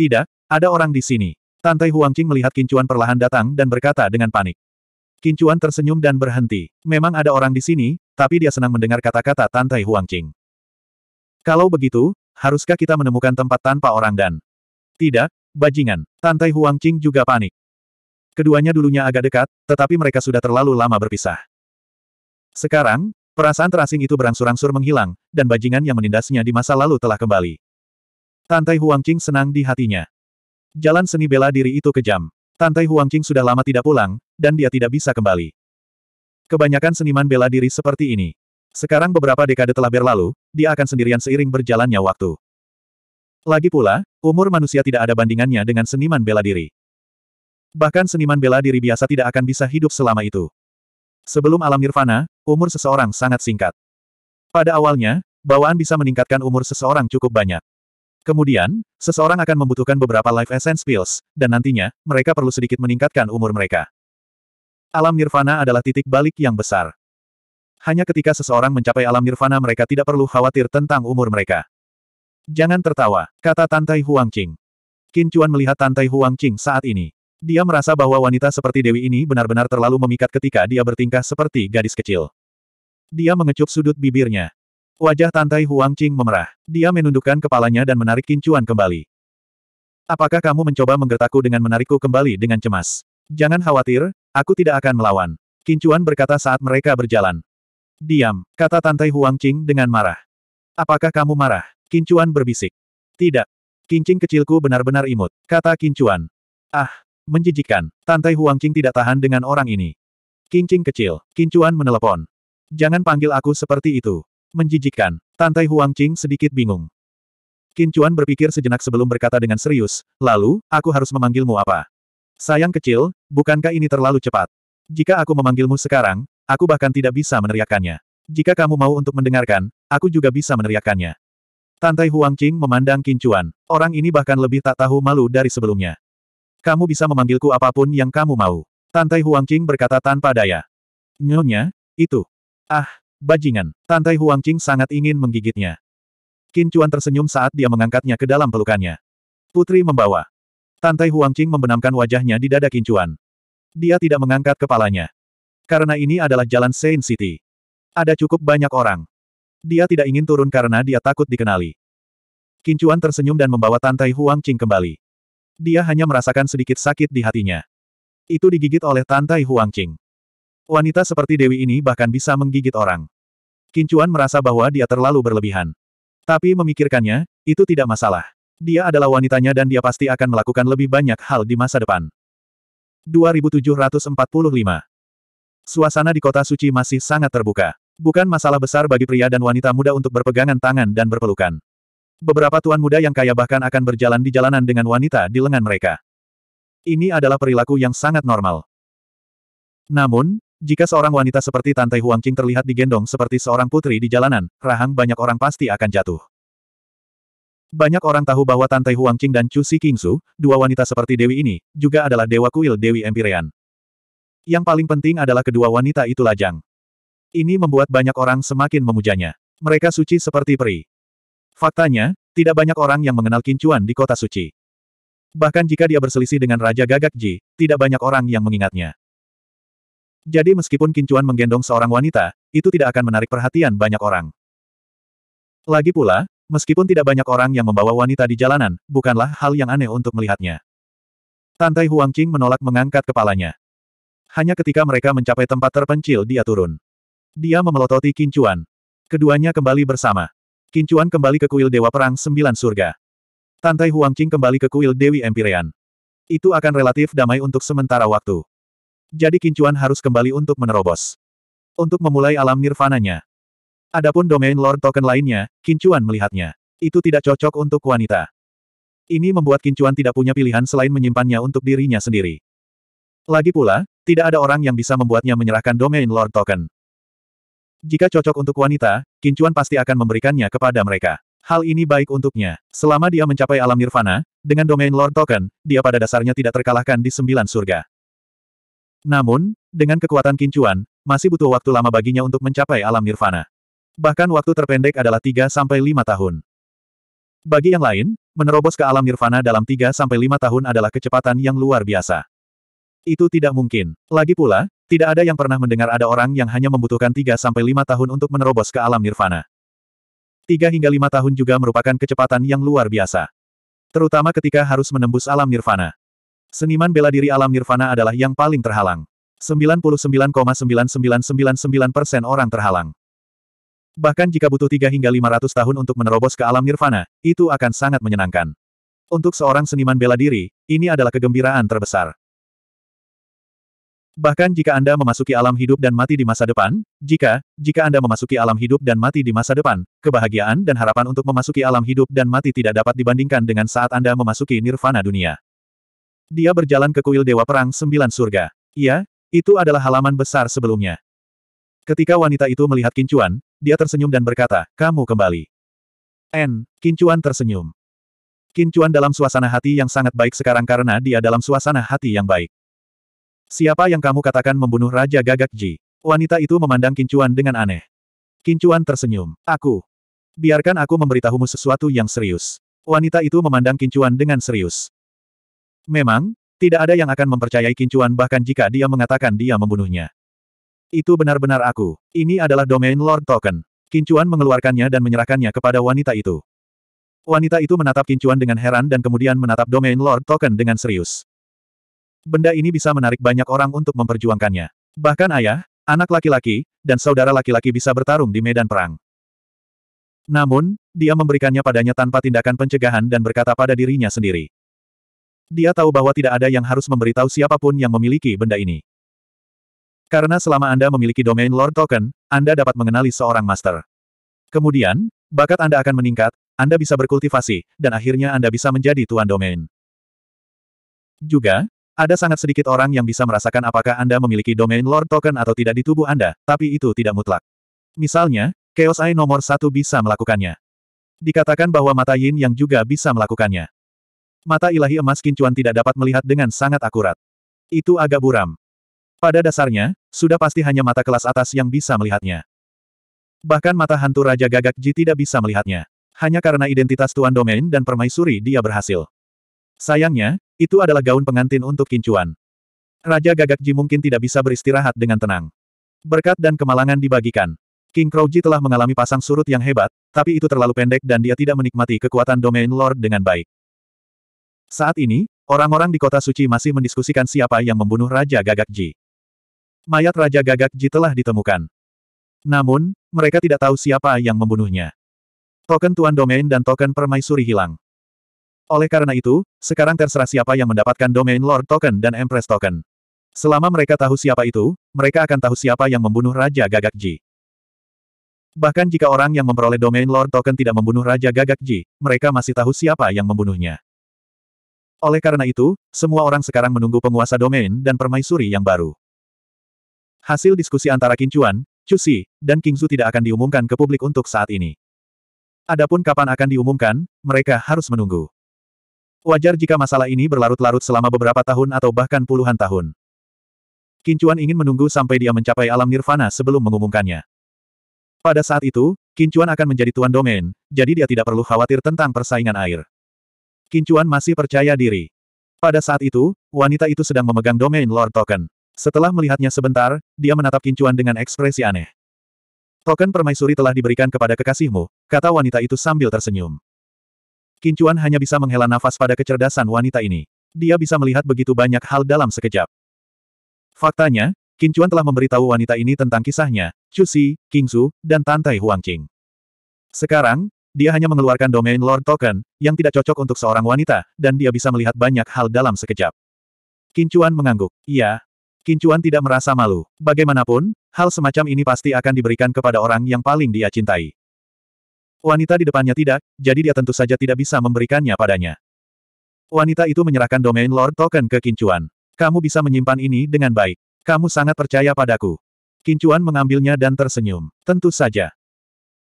Tidak, ada orang di sini. Tantai Huangqing melihat Kincuan perlahan datang dan berkata dengan panik. Kincuan tersenyum dan berhenti. Memang ada orang di sini, tapi dia senang mendengar kata-kata Tantai Huangqing. Kalau begitu, haruskah kita menemukan tempat tanpa orang dan... Tidak, bajingan. Tantai Huangqing juga panik. Keduanya dulunya agak dekat, tetapi mereka sudah terlalu lama berpisah. Sekarang, perasaan terasing itu berangsur-angsur menghilang, dan bajingan yang menindasnya di masa lalu telah kembali. Tantai Huangqing senang di hatinya. Jalan seni bela diri itu kejam. Tantai Huangqing sudah lama tidak pulang, dan dia tidak bisa kembali. Kebanyakan seniman bela diri seperti ini. Sekarang beberapa dekade telah berlalu, dia akan sendirian seiring berjalannya waktu. Lagi pula, umur manusia tidak ada bandingannya dengan seniman bela diri. Bahkan seniman bela diri biasa tidak akan bisa hidup selama itu. Sebelum alam nirvana, umur seseorang sangat singkat. Pada awalnya, bawaan bisa meningkatkan umur seseorang cukup banyak. Kemudian, seseorang akan membutuhkan beberapa life essence pills, dan nantinya, mereka perlu sedikit meningkatkan umur mereka. Alam nirvana adalah titik balik yang besar. Hanya ketika seseorang mencapai alam nirvana mereka tidak perlu khawatir tentang umur mereka. Jangan tertawa, kata Tantai Huang Qing. Qin Chuan melihat Tantai Huang Qing saat ini. Dia merasa bahwa wanita seperti Dewi ini benar-benar terlalu memikat ketika dia bertingkah seperti gadis kecil. Dia mengecup sudut bibirnya. Wajah Tantai Huang Qing memerah. Dia menundukkan kepalanya dan menarik kincuan kembali. Apakah kamu mencoba menggertakku dengan menarikku kembali dengan cemas? Jangan khawatir, aku tidak akan melawan. Kincuan berkata saat mereka berjalan. Diam, kata Tantai Huang Qing dengan marah. Apakah kamu marah? Kincuan berbisik. Tidak. Kincing kecilku benar-benar imut, kata Kincuan. Ah, menjijikan. Tantai Huang Qing tidak tahan dengan orang ini. Kincing kecil, Kincuan menelepon. Jangan panggil aku seperti itu. Menjijikkan. Tantai Huang Qing sedikit bingung. Qin Chuan berpikir sejenak sebelum berkata dengan serius, lalu, aku harus memanggilmu apa? Sayang kecil, bukankah ini terlalu cepat? Jika aku memanggilmu sekarang, aku bahkan tidak bisa meneriakannya. Jika kamu mau untuk mendengarkan, aku juga bisa meneriakannya. Tantai Huang Qing memandang Qin Chuan. Orang ini bahkan lebih tak tahu malu dari sebelumnya. Kamu bisa memanggilku apapun yang kamu mau. Tantai Huang Qing berkata tanpa daya. Nyonya, itu. Ah, Bajingan. Tantai Qing sangat ingin menggigitnya. Qin Chuan tersenyum saat dia mengangkatnya ke dalam pelukannya. Putri membawa. Tantai Qing membenamkan wajahnya di dada Qin Chuan. Dia tidak mengangkat kepalanya. Karena ini adalah jalan Saint City. Ada cukup banyak orang. Dia tidak ingin turun karena dia takut dikenali. Qin Chuan tersenyum dan membawa Tantai Qing kembali. Dia hanya merasakan sedikit sakit di hatinya. Itu digigit oleh Tantai Qing. Wanita seperti Dewi ini bahkan bisa menggigit orang. Kincuan merasa bahwa dia terlalu berlebihan. Tapi memikirkannya, itu tidak masalah. Dia adalah wanitanya dan dia pasti akan melakukan lebih banyak hal di masa depan. 2745 Suasana di kota suci masih sangat terbuka. Bukan masalah besar bagi pria dan wanita muda untuk berpegangan tangan dan berpelukan. Beberapa tuan muda yang kaya bahkan akan berjalan di jalanan dengan wanita di lengan mereka. Ini adalah perilaku yang sangat normal. Namun, jika seorang wanita seperti Tante Huangqing terlihat digendong seperti seorang putri di jalanan, rahang banyak orang pasti akan jatuh. Banyak orang tahu bahwa Tante Huangqing dan Chu Si Su, dua wanita seperti Dewi ini, juga adalah Dewa Kuil Dewi Empirean. Yang paling penting adalah kedua wanita itu lajang. Ini membuat banyak orang semakin memujanya. Mereka suci seperti peri. Faktanya, tidak banyak orang yang mengenal kincuan di kota suci. Bahkan jika dia berselisih dengan Raja Gagak Ji, tidak banyak orang yang mengingatnya. Jadi meskipun Kincuan menggendong seorang wanita, itu tidak akan menarik perhatian banyak orang. Lagi pula, meskipun tidak banyak orang yang membawa wanita di jalanan, bukanlah hal yang aneh untuk melihatnya. Tantai Huang Qing menolak mengangkat kepalanya. Hanya ketika mereka mencapai tempat terpencil dia turun. Dia memelototi Kincuan. Keduanya kembali bersama. Kincuan kembali ke kuil Dewa Perang Sembilan Surga. Tantai Huangqing kembali ke kuil Dewi Empyrean. Itu akan relatif damai untuk sementara waktu. Jadi Kincuan harus kembali untuk menerobos. Untuk memulai alam nirvananya. Adapun domain Lord Token lainnya, Kincuan melihatnya. Itu tidak cocok untuk wanita. Ini membuat Kincuan tidak punya pilihan selain menyimpannya untuk dirinya sendiri. Lagi pula, tidak ada orang yang bisa membuatnya menyerahkan domain Lord Token. Jika cocok untuk wanita, Kincuan pasti akan memberikannya kepada mereka. Hal ini baik untuknya. Selama dia mencapai alam nirvana, dengan domain Lord Token, dia pada dasarnya tidak terkalahkan di sembilan surga. Namun, dengan kekuatan kincuan, masih butuh waktu lama baginya untuk mencapai alam nirvana. Bahkan waktu terpendek adalah 3-5 tahun. Bagi yang lain, menerobos ke alam nirvana dalam 3-5 tahun adalah kecepatan yang luar biasa. Itu tidak mungkin. Lagi pula, tidak ada yang pernah mendengar ada orang yang hanya membutuhkan 3-5 tahun untuk menerobos ke alam nirvana. 3 hingga 5 tahun juga merupakan kecepatan yang luar biasa. Terutama ketika harus menembus alam nirvana. Seniman bela diri alam Nirvana adalah yang paling terhalang. 99,9999% orang terhalang. Bahkan jika butuh 3 hingga 500 tahun untuk menerobos ke alam Nirvana, itu akan sangat menyenangkan. Untuk seorang seniman bela diri, ini adalah kegembiraan terbesar. Bahkan jika Anda memasuki alam hidup dan mati di masa depan, jika, jika Anda memasuki alam hidup dan mati di masa depan, kebahagiaan dan harapan untuk memasuki alam hidup dan mati tidak dapat dibandingkan dengan saat Anda memasuki nirvana dunia. Dia berjalan ke kuil Dewa Perang Sembilan Surga. Iya, itu adalah halaman besar sebelumnya. Ketika wanita itu melihat Kincuan, dia tersenyum dan berkata, kamu kembali. N. Kincuan tersenyum. Kincuan dalam suasana hati yang sangat baik sekarang karena dia dalam suasana hati yang baik. Siapa yang kamu katakan membunuh Raja Gagak Ji? Wanita itu memandang Kincuan dengan aneh. Kincuan tersenyum. Aku. Biarkan aku memberitahumu sesuatu yang serius. Wanita itu memandang Kincuan dengan serius. Memang, tidak ada yang akan mempercayai Kincuan bahkan jika dia mengatakan dia membunuhnya. Itu benar-benar aku. Ini adalah domain Lord Token. Kincuan mengeluarkannya dan menyerahkannya kepada wanita itu. Wanita itu menatap Kincuan dengan heran dan kemudian menatap domain Lord Token dengan serius. Benda ini bisa menarik banyak orang untuk memperjuangkannya. Bahkan ayah, anak laki-laki, dan saudara laki-laki bisa bertarung di medan perang. Namun, dia memberikannya padanya tanpa tindakan pencegahan dan berkata pada dirinya sendiri. Dia tahu bahwa tidak ada yang harus memberitahu siapapun yang memiliki benda ini. Karena selama Anda memiliki domain Lord Token, Anda dapat mengenali seorang master. Kemudian, bakat Anda akan meningkat, Anda bisa berkultivasi, dan akhirnya Anda bisa menjadi tuan domain. Juga, ada sangat sedikit orang yang bisa merasakan apakah Anda memiliki domain Lord Token atau tidak di tubuh Anda, tapi itu tidak mutlak. Misalnya, Chaos Eye nomor satu bisa melakukannya. Dikatakan bahwa mata Yin yang juga bisa melakukannya mata ilahi emas kincuan tidak dapat melihat dengan sangat akurat. Itu agak buram. Pada dasarnya, sudah pasti hanya mata kelas atas yang bisa melihatnya. Bahkan mata hantu Raja Gagak Ji tidak bisa melihatnya. Hanya karena identitas Tuan Domain dan Permaisuri dia berhasil. Sayangnya, itu adalah gaun pengantin untuk kincuan. Raja Gagak Ji mungkin tidak bisa beristirahat dengan tenang. Berkat dan kemalangan dibagikan. King Crow Ji telah mengalami pasang surut yang hebat, tapi itu terlalu pendek dan dia tidak menikmati kekuatan domain Lord dengan baik. Saat ini, orang-orang di kota suci masih mendiskusikan siapa yang membunuh Raja Gagak Ji. Mayat Raja Gagak Ji telah ditemukan. Namun, mereka tidak tahu siapa yang membunuhnya. Token Tuan Domain dan token Permaisuri hilang. Oleh karena itu, sekarang terserah siapa yang mendapatkan Domain Lord Token dan Empress Token. Selama mereka tahu siapa itu, mereka akan tahu siapa yang membunuh Raja Gagak Ji. Bahkan jika orang yang memperoleh domain Lord Token tidak membunuh Raja Gagak Ji, mereka masih tahu siapa yang membunuhnya. Oleh karena itu, semua orang sekarang menunggu penguasa domain dan permaisuri yang baru. Hasil diskusi antara Kincuan, Cusi, dan Kingzu tidak akan diumumkan ke publik untuk saat ini. Adapun kapan akan diumumkan, mereka harus menunggu. Wajar jika masalah ini berlarut-larut selama beberapa tahun atau bahkan puluhan tahun. Kincuan ingin menunggu sampai dia mencapai alam nirvana sebelum mengumumkannya. Pada saat itu, Kincuan akan menjadi tuan domain, jadi dia tidak perlu khawatir tentang persaingan air. Kincuan masih percaya diri. Pada saat itu, wanita itu sedang memegang domain Lord Token. Setelah melihatnya sebentar, dia menatap Kincuan dengan ekspresi aneh. Token permaisuri telah diberikan kepada kekasihmu, kata wanita itu sambil tersenyum. Kincuan hanya bisa menghela nafas pada kecerdasan wanita ini. Dia bisa melihat begitu banyak hal dalam sekejap. Faktanya, Kincuan telah memberitahu wanita ini tentang kisahnya, Chu Si, King Su, dan Tantai Huangqing. Sekarang, dia hanya mengeluarkan domain Lord Token, yang tidak cocok untuk seorang wanita, dan dia bisa melihat banyak hal dalam sekejap. Kincuan mengangguk. Iya. Kincuan tidak merasa malu. Bagaimanapun, hal semacam ini pasti akan diberikan kepada orang yang paling dia cintai. Wanita di depannya tidak, jadi dia tentu saja tidak bisa memberikannya padanya. Wanita itu menyerahkan domain Lord Token ke Kincuan. Kamu bisa menyimpan ini dengan baik. Kamu sangat percaya padaku. Kincuan mengambilnya dan tersenyum. Tentu saja.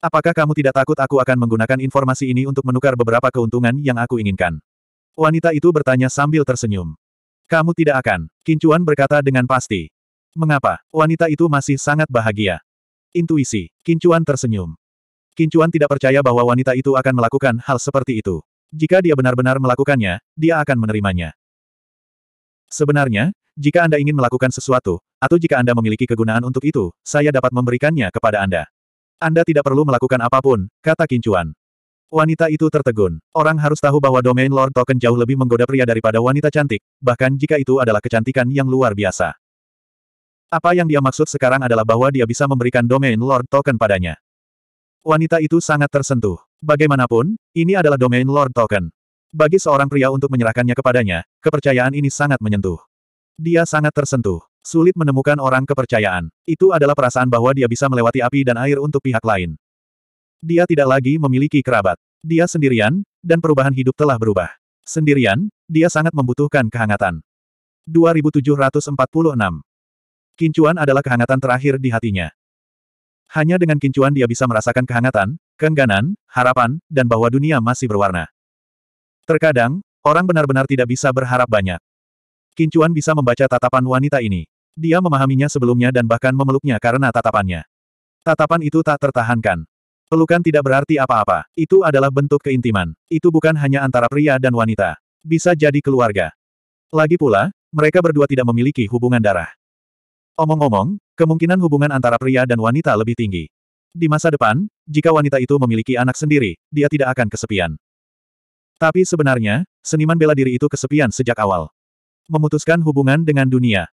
Apakah kamu tidak takut aku akan menggunakan informasi ini untuk menukar beberapa keuntungan yang aku inginkan? Wanita itu bertanya sambil tersenyum. Kamu tidak akan, Kincuan berkata dengan pasti. Mengapa? Wanita itu masih sangat bahagia. Intuisi, Kincuan tersenyum. Kincuan tidak percaya bahwa wanita itu akan melakukan hal seperti itu. Jika dia benar-benar melakukannya, dia akan menerimanya. Sebenarnya, jika Anda ingin melakukan sesuatu, atau jika Anda memiliki kegunaan untuk itu, saya dapat memberikannya kepada Anda. Anda tidak perlu melakukan apapun, kata Kincuan. Wanita itu tertegun. Orang harus tahu bahwa domain Lord Token jauh lebih menggoda pria daripada wanita cantik, bahkan jika itu adalah kecantikan yang luar biasa. Apa yang dia maksud sekarang adalah bahwa dia bisa memberikan domain Lord Token padanya. Wanita itu sangat tersentuh. Bagaimanapun, ini adalah domain Lord Token. Bagi seorang pria untuk menyerahkannya kepadanya, kepercayaan ini sangat menyentuh. Dia sangat tersentuh. Sulit menemukan orang kepercayaan. Itu adalah perasaan bahwa dia bisa melewati api dan air untuk pihak lain. Dia tidak lagi memiliki kerabat. Dia sendirian, dan perubahan hidup telah berubah. Sendirian, dia sangat membutuhkan kehangatan. 2746 Kincuan adalah kehangatan terakhir di hatinya. Hanya dengan kincuan dia bisa merasakan kehangatan, keengganan, harapan, dan bahwa dunia masih berwarna. Terkadang, orang benar-benar tidak bisa berharap banyak. Kincuan bisa membaca tatapan wanita ini. Dia memahaminya sebelumnya dan bahkan memeluknya karena tatapannya. Tatapan itu tak tertahankan. Pelukan tidak berarti apa-apa. Itu adalah bentuk keintiman. Itu bukan hanya antara pria dan wanita. Bisa jadi keluarga. Lagi pula, mereka berdua tidak memiliki hubungan darah. Omong-omong, kemungkinan hubungan antara pria dan wanita lebih tinggi. Di masa depan, jika wanita itu memiliki anak sendiri, dia tidak akan kesepian. Tapi sebenarnya, seniman bela diri itu kesepian sejak awal. Memutuskan hubungan dengan dunia.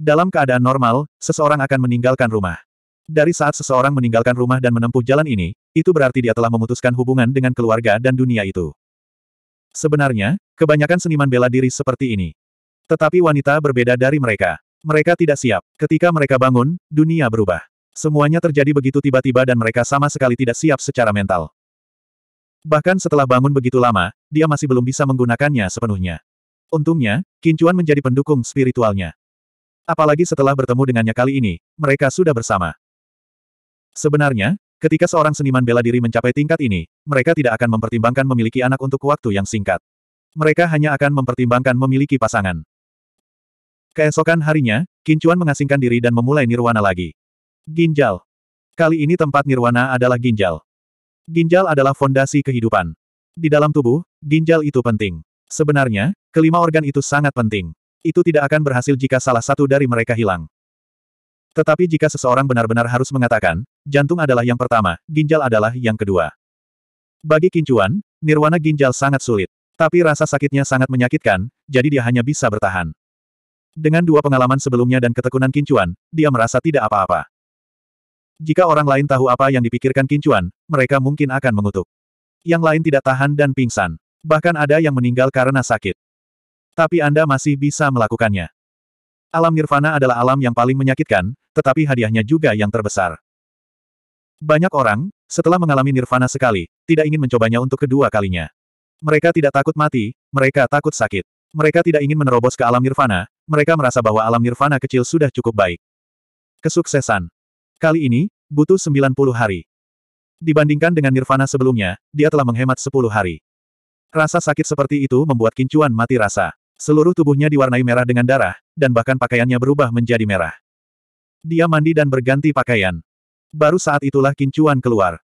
Dalam keadaan normal, seseorang akan meninggalkan rumah. Dari saat seseorang meninggalkan rumah dan menempuh jalan ini, itu berarti dia telah memutuskan hubungan dengan keluarga dan dunia itu. Sebenarnya, kebanyakan seniman bela diri seperti ini. Tetapi wanita berbeda dari mereka. Mereka tidak siap. Ketika mereka bangun, dunia berubah. Semuanya terjadi begitu tiba-tiba dan mereka sama sekali tidak siap secara mental. Bahkan setelah bangun begitu lama, dia masih belum bisa menggunakannya sepenuhnya. Untungnya, Kincuan menjadi pendukung spiritualnya. Apalagi setelah bertemu dengannya kali ini, mereka sudah bersama. Sebenarnya, ketika seorang seniman bela diri mencapai tingkat ini, mereka tidak akan mempertimbangkan memiliki anak untuk waktu yang singkat. Mereka hanya akan mempertimbangkan memiliki pasangan. Keesokan harinya, Kincuan mengasingkan diri dan memulai nirwana lagi. Ginjal. Kali ini tempat nirwana adalah ginjal. Ginjal adalah fondasi kehidupan. Di dalam tubuh, ginjal itu penting. Sebenarnya, kelima organ itu sangat penting. Itu tidak akan berhasil jika salah satu dari mereka hilang. Tetapi jika seseorang benar-benar harus mengatakan, jantung adalah yang pertama, ginjal adalah yang kedua. Bagi Kincuan, nirwana ginjal sangat sulit. Tapi rasa sakitnya sangat menyakitkan, jadi dia hanya bisa bertahan. Dengan dua pengalaman sebelumnya dan ketekunan Kincuan, dia merasa tidak apa-apa. Jika orang lain tahu apa yang dipikirkan Kincuan, mereka mungkin akan mengutuk. Yang lain tidak tahan dan pingsan. Bahkan ada yang meninggal karena sakit. Tapi Anda masih bisa melakukannya. Alam nirvana adalah alam yang paling menyakitkan, tetapi hadiahnya juga yang terbesar. Banyak orang, setelah mengalami nirvana sekali, tidak ingin mencobanya untuk kedua kalinya. Mereka tidak takut mati, mereka takut sakit. Mereka tidak ingin menerobos ke alam nirvana, mereka merasa bahwa alam nirvana kecil sudah cukup baik. Kesuksesan. Kali ini, butuh 90 hari. Dibandingkan dengan nirvana sebelumnya, dia telah menghemat 10 hari. Rasa sakit seperti itu membuat Kincuan mati rasa. Seluruh tubuhnya diwarnai merah dengan darah, dan bahkan pakaiannya berubah menjadi merah. Dia mandi dan berganti pakaian. Baru saat itulah Kincuan keluar.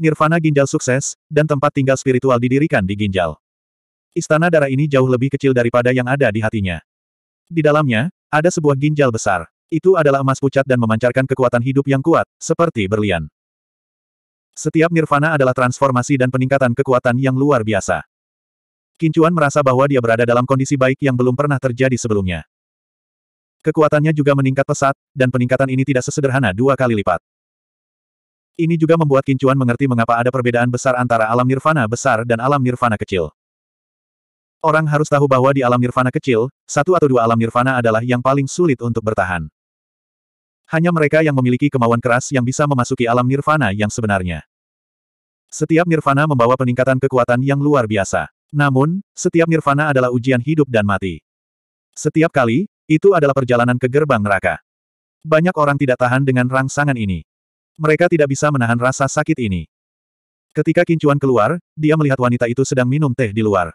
Nirvana ginjal sukses, dan tempat tinggal spiritual didirikan di ginjal. Istana darah ini jauh lebih kecil daripada yang ada di hatinya. Di dalamnya, ada sebuah ginjal besar. Itu adalah emas pucat dan memancarkan kekuatan hidup yang kuat, seperti berlian. Setiap nirvana adalah transformasi dan peningkatan kekuatan yang luar biasa. Kincuan merasa bahwa dia berada dalam kondisi baik yang belum pernah terjadi sebelumnya. Kekuatannya juga meningkat pesat, dan peningkatan ini tidak sesederhana dua kali lipat. Ini juga membuat Kincuan mengerti mengapa ada perbedaan besar antara alam nirvana besar dan alam nirvana kecil. Orang harus tahu bahwa di alam nirvana kecil, satu atau dua alam nirvana adalah yang paling sulit untuk bertahan. Hanya mereka yang memiliki kemauan keras yang bisa memasuki alam nirvana yang sebenarnya. Setiap nirvana membawa peningkatan kekuatan yang luar biasa. Namun, setiap nirvana adalah ujian hidup dan mati. Setiap kali, itu adalah perjalanan ke gerbang neraka. Banyak orang tidak tahan dengan rangsangan ini. Mereka tidak bisa menahan rasa sakit ini. Ketika Kincuan keluar, dia melihat wanita itu sedang minum teh di luar.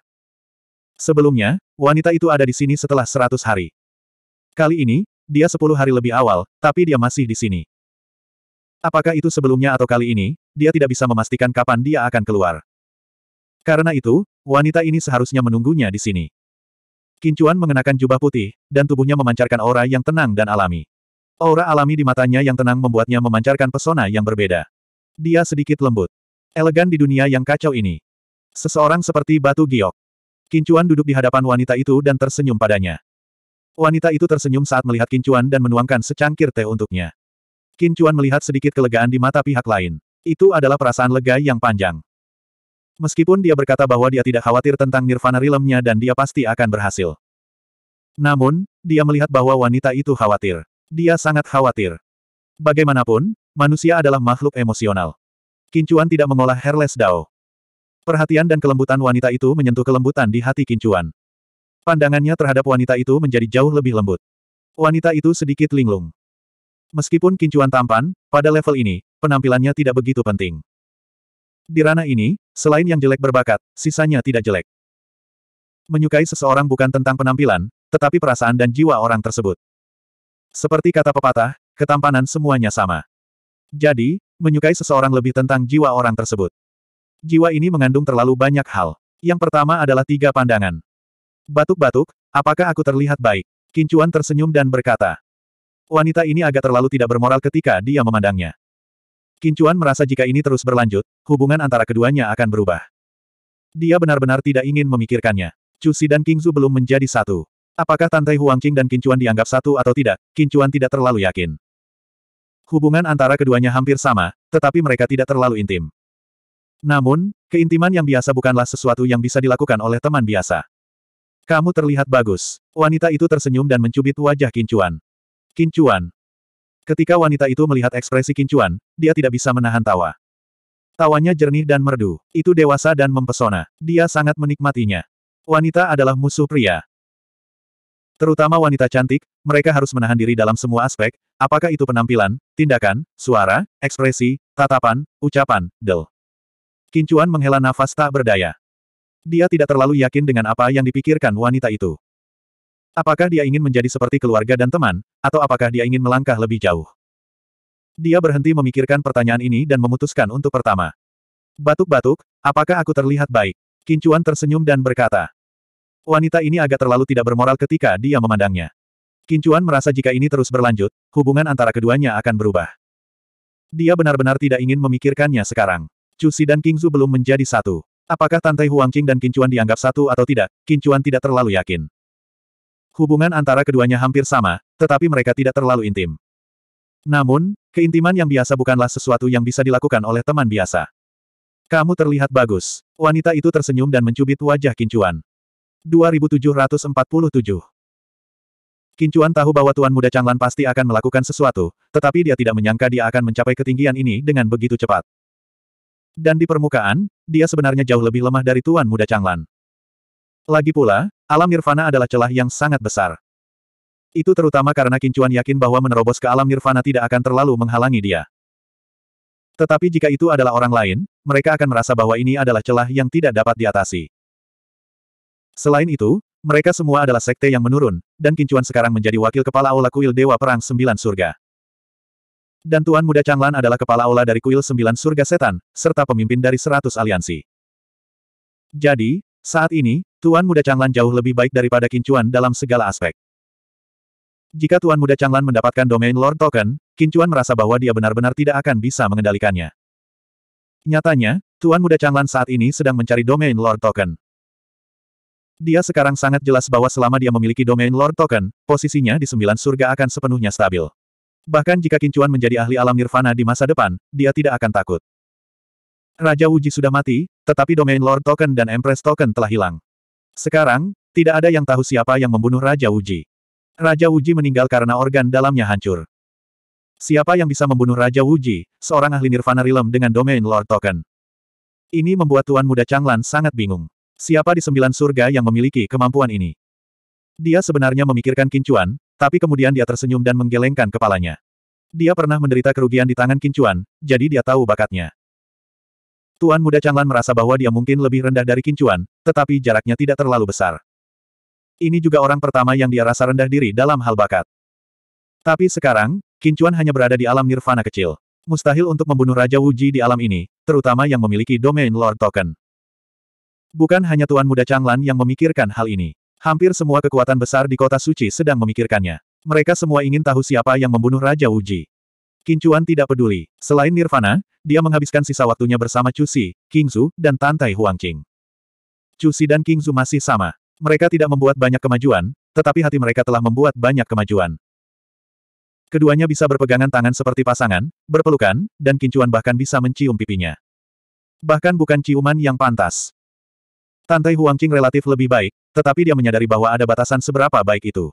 Sebelumnya, wanita itu ada di sini setelah seratus hari. Kali ini, dia sepuluh hari lebih awal, tapi dia masih di sini. Apakah itu sebelumnya atau kali ini, dia tidak bisa memastikan kapan dia akan keluar. Karena itu, wanita ini seharusnya menunggunya di sini. Kincuan mengenakan jubah putih, dan tubuhnya memancarkan aura yang tenang dan alami. Aura alami di matanya yang tenang membuatnya memancarkan pesona yang berbeda. Dia sedikit lembut. Elegan di dunia yang kacau ini. Seseorang seperti batu giok. Kincuan duduk di hadapan wanita itu dan tersenyum padanya. Wanita itu tersenyum saat melihat Kincuan dan menuangkan secangkir teh untuknya. Qin Chuan melihat sedikit kelegaan di mata pihak lain. Itu adalah perasaan lega yang panjang. Meskipun dia berkata bahwa dia tidak khawatir tentang nirvana realmnya dan dia pasti akan berhasil. Namun, dia melihat bahwa wanita itu khawatir. Dia sangat khawatir. Bagaimanapun, manusia adalah makhluk emosional. Kincuan tidak mengolah Hairless Dao. Perhatian dan kelembutan wanita itu menyentuh kelembutan di hati Kincuan. Pandangannya terhadap wanita itu menjadi jauh lebih lembut. Wanita itu sedikit linglung. Meskipun kincuan tampan, pada level ini, penampilannya tidak begitu penting. Di ranah ini, selain yang jelek berbakat, sisanya tidak jelek. Menyukai seseorang bukan tentang penampilan, tetapi perasaan dan jiwa orang tersebut. Seperti kata pepatah, ketampanan semuanya sama. Jadi, menyukai seseorang lebih tentang jiwa orang tersebut. Jiwa ini mengandung terlalu banyak hal. Yang pertama adalah tiga pandangan. Batuk-batuk, apakah aku terlihat baik? Kincuan tersenyum dan berkata. Wanita ini agak terlalu tidak bermoral ketika dia memandangnya. Kincuan merasa jika ini terus berlanjut, hubungan antara keduanya akan berubah. Dia benar-benar tidak ingin memikirkannya. Cusi dan Kingzu belum menjadi satu. Apakah Tantai Huangqing dan Kincuan dianggap satu atau tidak, Kincuan tidak terlalu yakin. Hubungan antara keduanya hampir sama, tetapi mereka tidak terlalu intim. Namun, keintiman yang biasa bukanlah sesuatu yang bisa dilakukan oleh teman biasa. Kamu terlihat bagus. Wanita itu tersenyum dan mencubit wajah Kincuan. Kincuan. Ketika wanita itu melihat ekspresi Kincuan, dia tidak bisa menahan tawa. Tawanya jernih dan merdu. Itu dewasa dan mempesona. Dia sangat menikmatinya. Wanita adalah musuh pria. Terutama wanita cantik, mereka harus menahan diri dalam semua aspek, apakah itu penampilan, tindakan, suara, ekspresi, tatapan, ucapan, del. Kincuan menghela nafas tak berdaya. Dia tidak terlalu yakin dengan apa yang dipikirkan wanita itu. Apakah dia ingin menjadi seperti keluarga dan teman, atau apakah dia ingin melangkah lebih jauh? Dia berhenti memikirkan pertanyaan ini dan memutuskan untuk pertama. Batuk-batuk, apakah aku terlihat baik? Kincuan tersenyum dan berkata. Wanita ini agak terlalu tidak bermoral ketika dia memandangnya. Kincuan merasa jika ini terus berlanjut, hubungan antara keduanya akan berubah. Dia benar-benar tidak ingin memikirkannya sekarang. Cusi dan Kingzu belum menjadi satu. Apakah Tantai Huangqing dan Kincuan dianggap satu atau tidak, Kincuan tidak terlalu yakin. Hubungan antara keduanya hampir sama, tetapi mereka tidak terlalu intim. Namun, keintiman yang biasa bukanlah sesuatu yang bisa dilakukan oleh teman biasa. Kamu terlihat bagus. Wanita itu tersenyum dan mencubit wajah Kincuan. 2747 Kincuan tahu bahwa Tuan Muda Changlan pasti akan melakukan sesuatu, tetapi dia tidak menyangka dia akan mencapai ketinggian ini dengan begitu cepat. Dan di permukaan, dia sebenarnya jauh lebih lemah dari Tuan Muda Changlan. Lagi pula, alam nirvana adalah celah yang sangat besar. Itu terutama karena Kincuan yakin bahwa menerobos ke alam nirvana tidak akan terlalu menghalangi dia. Tetapi jika itu adalah orang lain, mereka akan merasa bahwa ini adalah celah yang tidak dapat diatasi. Selain itu, mereka semua adalah sekte yang menurun, dan Kincuan sekarang menjadi wakil kepala aula kuil Dewa Perang Sembilan Surga. Dan Tuan Muda Changlan adalah kepala aula dari kuil Sembilan Surga Setan, serta pemimpin dari Seratus Aliansi. Jadi, saat ini, Tuan Muda Changlan jauh lebih baik daripada Kincuan dalam segala aspek. Jika Tuan Muda Changlan mendapatkan domain Lord Token, Kincuan merasa bahwa dia benar-benar tidak akan bisa mengendalikannya. Nyatanya, Tuan Muda Changlan saat ini sedang mencari domain Lord Token. Dia sekarang sangat jelas bahwa selama dia memiliki domain Lord Token, posisinya di sembilan surga akan sepenuhnya stabil. Bahkan jika Kincuan menjadi ahli alam nirvana di masa depan, dia tidak akan takut. Raja Wuji sudah mati, tetapi domain Lord Token dan Empress Token telah hilang. Sekarang, tidak ada yang tahu siapa yang membunuh Raja Wuji. Raja Wuji meninggal karena organ dalamnya hancur. Siapa yang bisa membunuh Raja Wuji, seorang ahli Nirvana Realm dengan domain Lord Token? Ini membuat Tuan Muda Changlan sangat bingung. Siapa di sembilan surga yang memiliki kemampuan ini? Dia sebenarnya memikirkan Kincuan, tapi kemudian dia tersenyum dan menggelengkan kepalanya. Dia pernah menderita kerugian di tangan Kincuan, jadi dia tahu bakatnya. Tuan Muda Changlan merasa bahwa dia mungkin lebih rendah dari Kincuan, tetapi jaraknya tidak terlalu besar. Ini juga orang pertama yang dia rasa rendah diri dalam hal bakat. Tapi sekarang, Kincuan hanya berada di alam nirvana kecil. Mustahil untuk membunuh Raja Wuji di alam ini, terutama yang memiliki domain Lord Token. Bukan hanya Tuan Muda Changlan yang memikirkan hal ini. Hampir semua kekuatan besar di kota suci sedang memikirkannya. Mereka semua ingin tahu siapa yang membunuh Raja Wuji. Kincuan tidak peduli. Selain Nirvana, dia menghabiskan sisa waktunya bersama Cusi, Kingzu, dan Tantai Huangqing. Cusi dan Kingzu masih sama. Mereka tidak membuat banyak kemajuan, tetapi hati mereka telah membuat banyak kemajuan. Keduanya bisa berpegangan tangan seperti pasangan, berpelukan, dan Kincuan bahkan bisa mencium pipinya. Bahkan bukan ciuman yang pantas. Tantai Huangqing relatif lebih baik, tetapi dia menyadari bahwa ada batasan seberapa baik itu.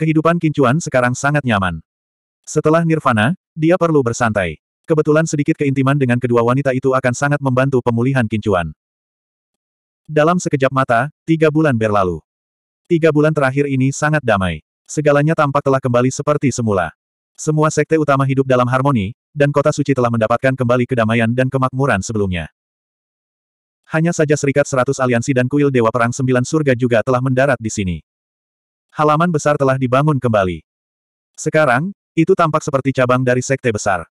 Kehidupan Kincuan sekarang sangat nyaman. Setelah nirvana, dia perlu bersantai. Kebetulan sedikit keintiman dengan kedua wanita itu akan sangat membantu pemulihan kincuan. Dalam sekejap mata, tiga bulan berlalu. Tiga bulan terakhir ini sangat damai. Segalanya tampak telah kembali seperti semula. Semua sekte utama hidup dalam harmoni, dan kota suci telah mendapatkan kembali kedamaian dan kemakmuran sebelumnya. Hanya saja Serikat Seratus Aliansi dan Kuil Dewa Perang Sembilan Surga juga telah mendarat di sini. Halaman besar telah dibangun kembali. Sekarang, itu tampak seperti cabang dari sekte besar.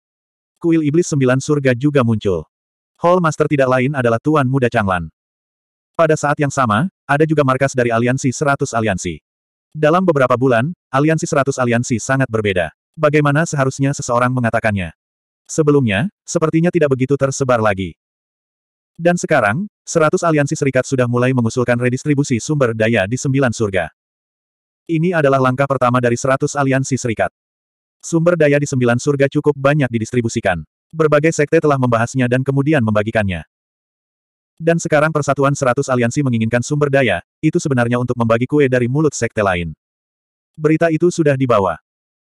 Kuil iblis sembilan surga juga muncul. Hall Master tidak lain adalah Tuan Muda Changlan. Pada saat yang sama, ada juga markas dari Aliansi Seratus Aliansi. Dalam beberapa bulan, Aliansi Seratus Aliansi sangat berbeda. Bagaimana seharusnya seseorang mengatakannya? Sebelumnya, sepertinya tidak begitu tersebar lagi. Dan sekarang, Seratus aliansi serikat sudah mulai mengusulkan redistribusi sumber daya di sembilan surga. Ini adalah langkah pertama dari Seratus aliansi serikat. Sumber daya di sembilan surga cukup banyak didistribusikan. Berbagai sekte telah membahasnya dan kemudian membagikannya. Dan sekarang persatuan seratus aliansi menginginkan sumber daya, itu sebenarnya untuk membagi kue dari mulut sekte lain. Berita itu sudah dibawa.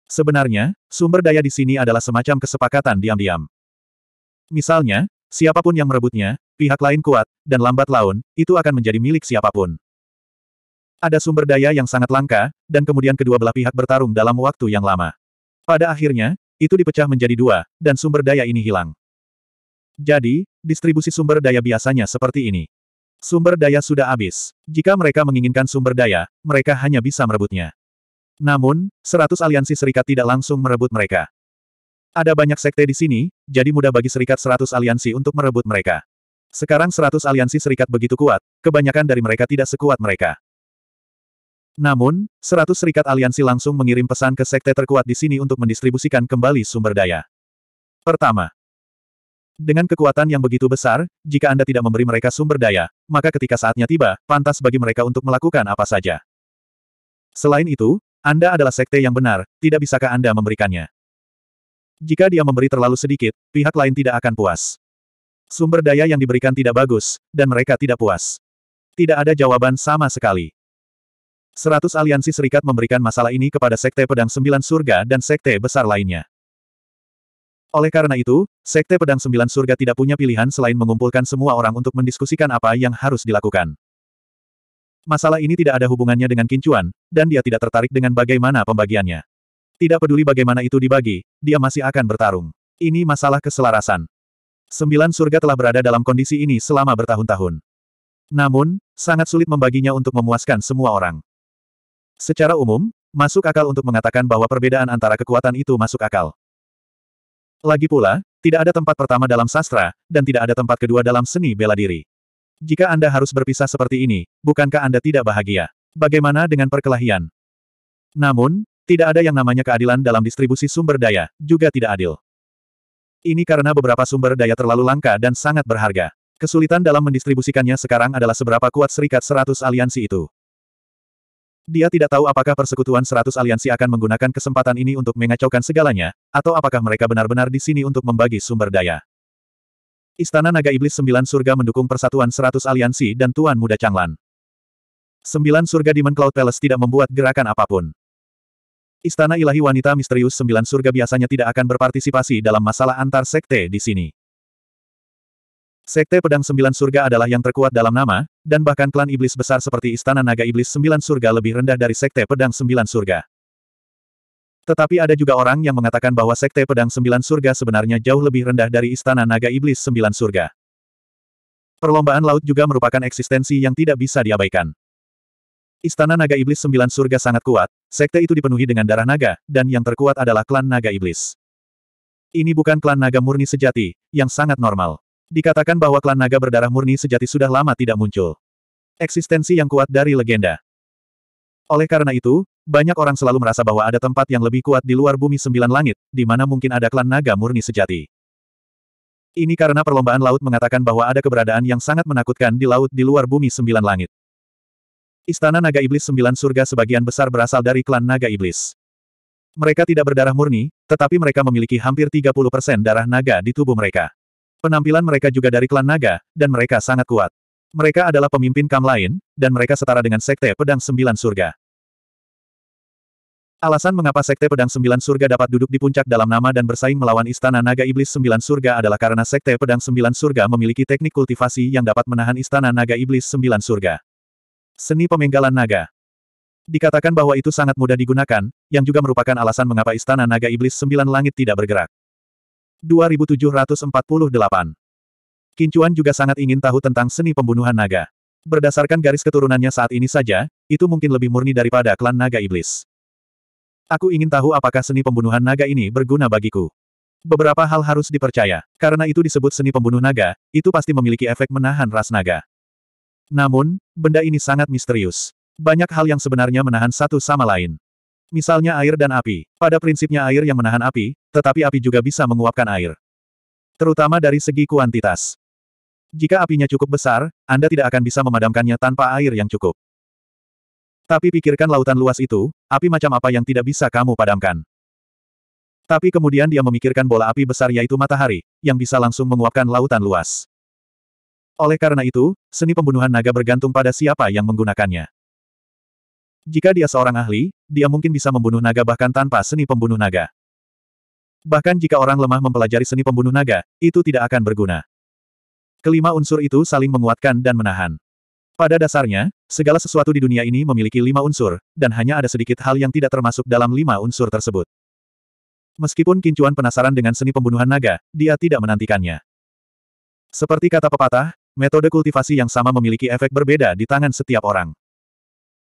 Sebenarnya, sumber daya di sini adalah semacam kesepakatan diam-diam. Misalnya, siapapun yang merebutnya, pihak lain kuat, dan lambat laun, itu akan menjadi milik siapapun. Ada sumber daya yang sangat langka, dan kemudian kedua belah pihak bertarung dalam waktu yang lama. Pada akhirnya, itu dipecah menjadi dua, dan sumber daya ini hilang. Jadi, distribusi sumber daya biasanya seperti ini. Sumber daya sudah habis. Jika mereka menginginkan sumber daya, mereka hanya bisa merebutnya. Namun, seratus aliansi serikat tidak langsung merebut mereka. Ada banyak sekte di sini, jadi mudah bagi serikat Seratus aliansi untuk merebut mereka. Sekarang Seratus aliansi serikat begitu kuat, kebanyakan dari mereka tidak sekuat mereka. Namun, seratus serikat aliansi langsung mengirim pesan ke sekte terkuat di sini untuk mendistribusikan kembali sumber daya. Pertama, dengan kekuatan yang begitu besar, jika Anda tidak memberi mereka sumber daya, maka ketika saatnya tiba, pantas bagi mereka untuk melakukan apa saja. Selain itu, Anda adalah sekte yang benar, tidak bisakah Anda memberikannya? Jika dia memberi terlalu sedikit, pihak lain tidak akan puas. Sumber daya yang diberikan tidak bagus, dan mereka tidak puas. Tidak ada jawaban sama sekali. Seratus aliansi serikat memberikan masalah ini kepada Sekte Pedang Sembilan Surga dan Sekte Besar lainnya. Oleh karena itu, Sekte Pedang Sembilan Surga tidak punya pilihan selain mengumpulkan semua orang untuk mendiskusikan apa yang harus dilakukan. Masalah ini tidak ada hubungannya dengan kincuan, dan dia tidak tertarik dengan bagaimana pembagiannya. Tidak peduli bagaimana itu dibagi, dia masih akan bertarung. Ini masalah keselarasan. Sembilan surga telah berada dalam kondisi ini selama bertahun-tahun. Namun, sangat sulit membaginya untuk memuaskan semua orang. Secara umum, masuk akal untuk mengatakan bahwa perbedaan antara kekuatan itu masuk akal. Lagi pula, tidak ada tempat pertama dalam sastra, dan tidak ada tempat kedua dalam seni bela diri. Jika Anda harus berpisah seperti ini, bukankah Anda tidak bahagia? Bagaimana dengan perkelahian? Namun, tidak ada yang namanya keadilan dalam distribusi sumber daya, juga tidak adil. Ini karena beberapa sumber daya terlalu langka dan sangat berharga. Kesulitan dalam mendistribusikannya sekarang adalah seberapa kuat serikat 100 aliansi itu. Dia tidak tahu apakah persekutuan seratus aliansi akan menggunakan kesempatan ini untuk mengacaukan segalanya, atau apakah mereka benar-benar di sini untuk membagi sumber daya. Istana Naga Iblis Sembilan Surga mendukung persatuan seratus aliansi dan Tuan Muda Changlan. Sembilan Surga Demon Cloud Palace tidak membuat gerakan apapun. Istana Ilahi Wanita Misterius Sembilan Surga biasanya tidak akan berpartisipasi dalam masalah antar sekte di sini. Sekte Pedang Sembilan Surga adalah yang terkuat dalam nama, dan bahkan klan iblis besar seperti Istana Naga Iblis Sembilan Surga lebih rendah dari Sekte Pedang Sembilan Surga. Tetapi ada juga orang yang mengatakan bahwa Sekte Pedang Sembilan Surga sebenarnya jauh lebih rendah dari Istana Naga Iblis Sembilan Surga. Perlombaan laut juga merupakan eksistensi yang tidak bisa diabaikan. Istana Naga Iblis Sembilan Surga sangat kuat, sekte itu dipenuhi dengan darah naga, dan yang terkuat adalah klan Naga Iblis. Ini bukan klan naga murni sejati, yang sangat normal. Dikatakan bahwa klan naga berdarah murni sejati sudah lama tidak muncul. Eksistensi yang kuat dari legenda. Oleh karena itu, banyak orang selalu merasa bahwa ada tempat yang lebih kuat di luar bumi sembilan langit, di mana mungkin ada klan naga murni sejati. Ini karena perlombaan laut mengatakan bahwa ada keberadaan yang sangat menakutkan di laut di luar bumi sembilan langit. Istana Naga Iblis Sembilan Surga sebagian besar berasal dari klan Naga Iblis. Mereka tidak berdarah murni, tetapi mereka memiliki hampir 30% darah naga di tubuh mereka. Penampilan mereka juga dari klan naga, dan mereka sangat kuat. Mereka adalah pemimpin kam lain, dan mereka setara dengan Sekte Pedang Sembilan Surga. Alasan mengapa Sekte Pedang Sembilan Surga dapat duduk di puncak dalam nama dan bersaing melawan Istana Naga Iblis Sembilan Surga adalah karena Sekte Pedang Sembilan Surga memiliki teknik kultivasi yang dapat menahan Istana Naga Iblis Sembilan Surga. Seni pemenggalan naga. Dikatakan bahwa itu sangat mudah digunakan, yang juga merupakan alasan mengapa Istana Naga Iblis Sembilan Langit tidak bergerak. 2748. Kincuan juga sangat ingin tahu tentang seni pembunuhan naga. Berdasarkan garis keturunannya saat ini saja, itu mungkin lebih murni daripada klan naga iblis. Aku ingin tahu apakah seni pembunuhan naga ini berguna bagiku. Beberapa hal harus dipercaya, karena itu disebut seni pembunuh naga, itu pasti memiliki efek menahan ras naga. Namun, benda ini sangat misterius. Banyak hal yang sebenarnya menahan satu sama lain. Misalnya air dan api. Pada prinsipnya air yang menahan api, tetapi api juga bisa menguapkan air. Terutama dari segi kuantitas. Jika apinya cukup besar, Anda tidak akan bisa memadamkannya tanpa air yang cukup. Tapi pikirkan lautan luas itu, api macam apa yang tidak bisa kamu padamkan. Tapi kemudian dia memikirkan bola api besar yaitu matahari, yang bisa langsung menguapkan lautan luas. Oleh karena itu, seni pembunuhan naga bergantung pada siapa yang menggunakannya. Jika dia seorang ahli, dia mungkin bisa membunuh naga bahkan tanpa seni pembunuh naga. Bahkan jika orang lemah mempelajari seni pembunuh naga, itu tidak akan berguna. Kelima unsur itu saling menguatkan dan menahan. Pada dasarnya, segala sesuatu di dunia ini memiliki lima unsur, dan hanya ada sedikit hal yang tidak termasuk dalam lima unsur tersebut. Meskipun Kincuan penasaran dengan seni pembunuhan naga, dia tidak menantikannya. Seperti kata pepatah, metode kultivasi yang sama memiliki efek berbeda di tangan setiap orang.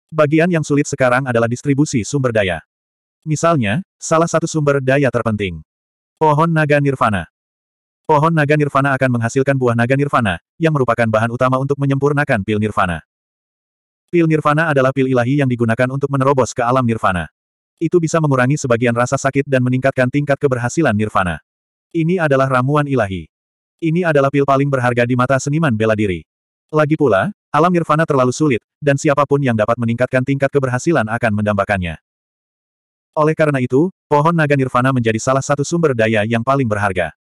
Bagian yang sulit sekarang adalah distribusi sumber daya. Misalnya, salah satu sumber daya terpenting. Pohon naga nirvana. Pohon naga nirvana akan menghasilkan buah naga nirvana, yang merupakan bahan utama untuk menyempurnakan pil nirvana. Pil nirvana adalah pil ilahi yang digunakan untuk menerobos ke alam nirvana. Itu bisa mengurangi sebagian rasa sakit dan meningkatkan tingkat keberhasilan nirvana. Ini adalah ramuan ilahi. Ini adalah pil paling berharga di mata seniman bela diri. Lagi pula, Alam nirvana terlalu sulit, dan siapapun yang dapat meningkatkan tingkat keberhasilan akan mendambakannya. Oleh karena itu, pohon naga nirvana menjadi salah satu sumber daya yang paling berharga.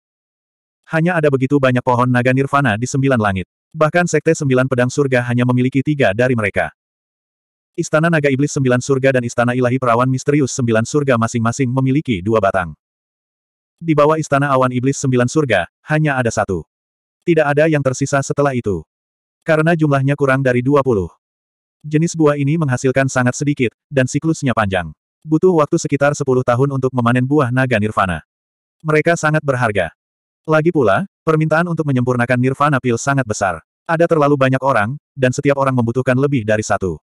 Hanya ada begitu banyak pohon naga nirvana di sembilan langit. Bahkan Sekte Sembilan Pedang Surga hanya memiliki tiga dari mereka. Istana Naga Iblis Sembilan Surga dan Istana Ilahi Perawan Misterius Sembilan Surga masing-masing memiliki dua batang. Di bawah Istana Awan Iblis Sembilan Surga, hanya ada satu. Tidak ada yang tersisa setelah itu. Karena jumlahnya kurang dari 20. Jenis buah ini menghasilkan sangat sedikit, dan siklusnya panjang. Butuh waktu sekitar 10 tahun untuk memanen buah naga nirvana. Mereka sangat berharga. Lagi pula, permintaan untuk menyempurnakan nirvana pil sangat besar. Ada terlalu banyak orang, dan setiap orang membutuhkan lebih dari satu.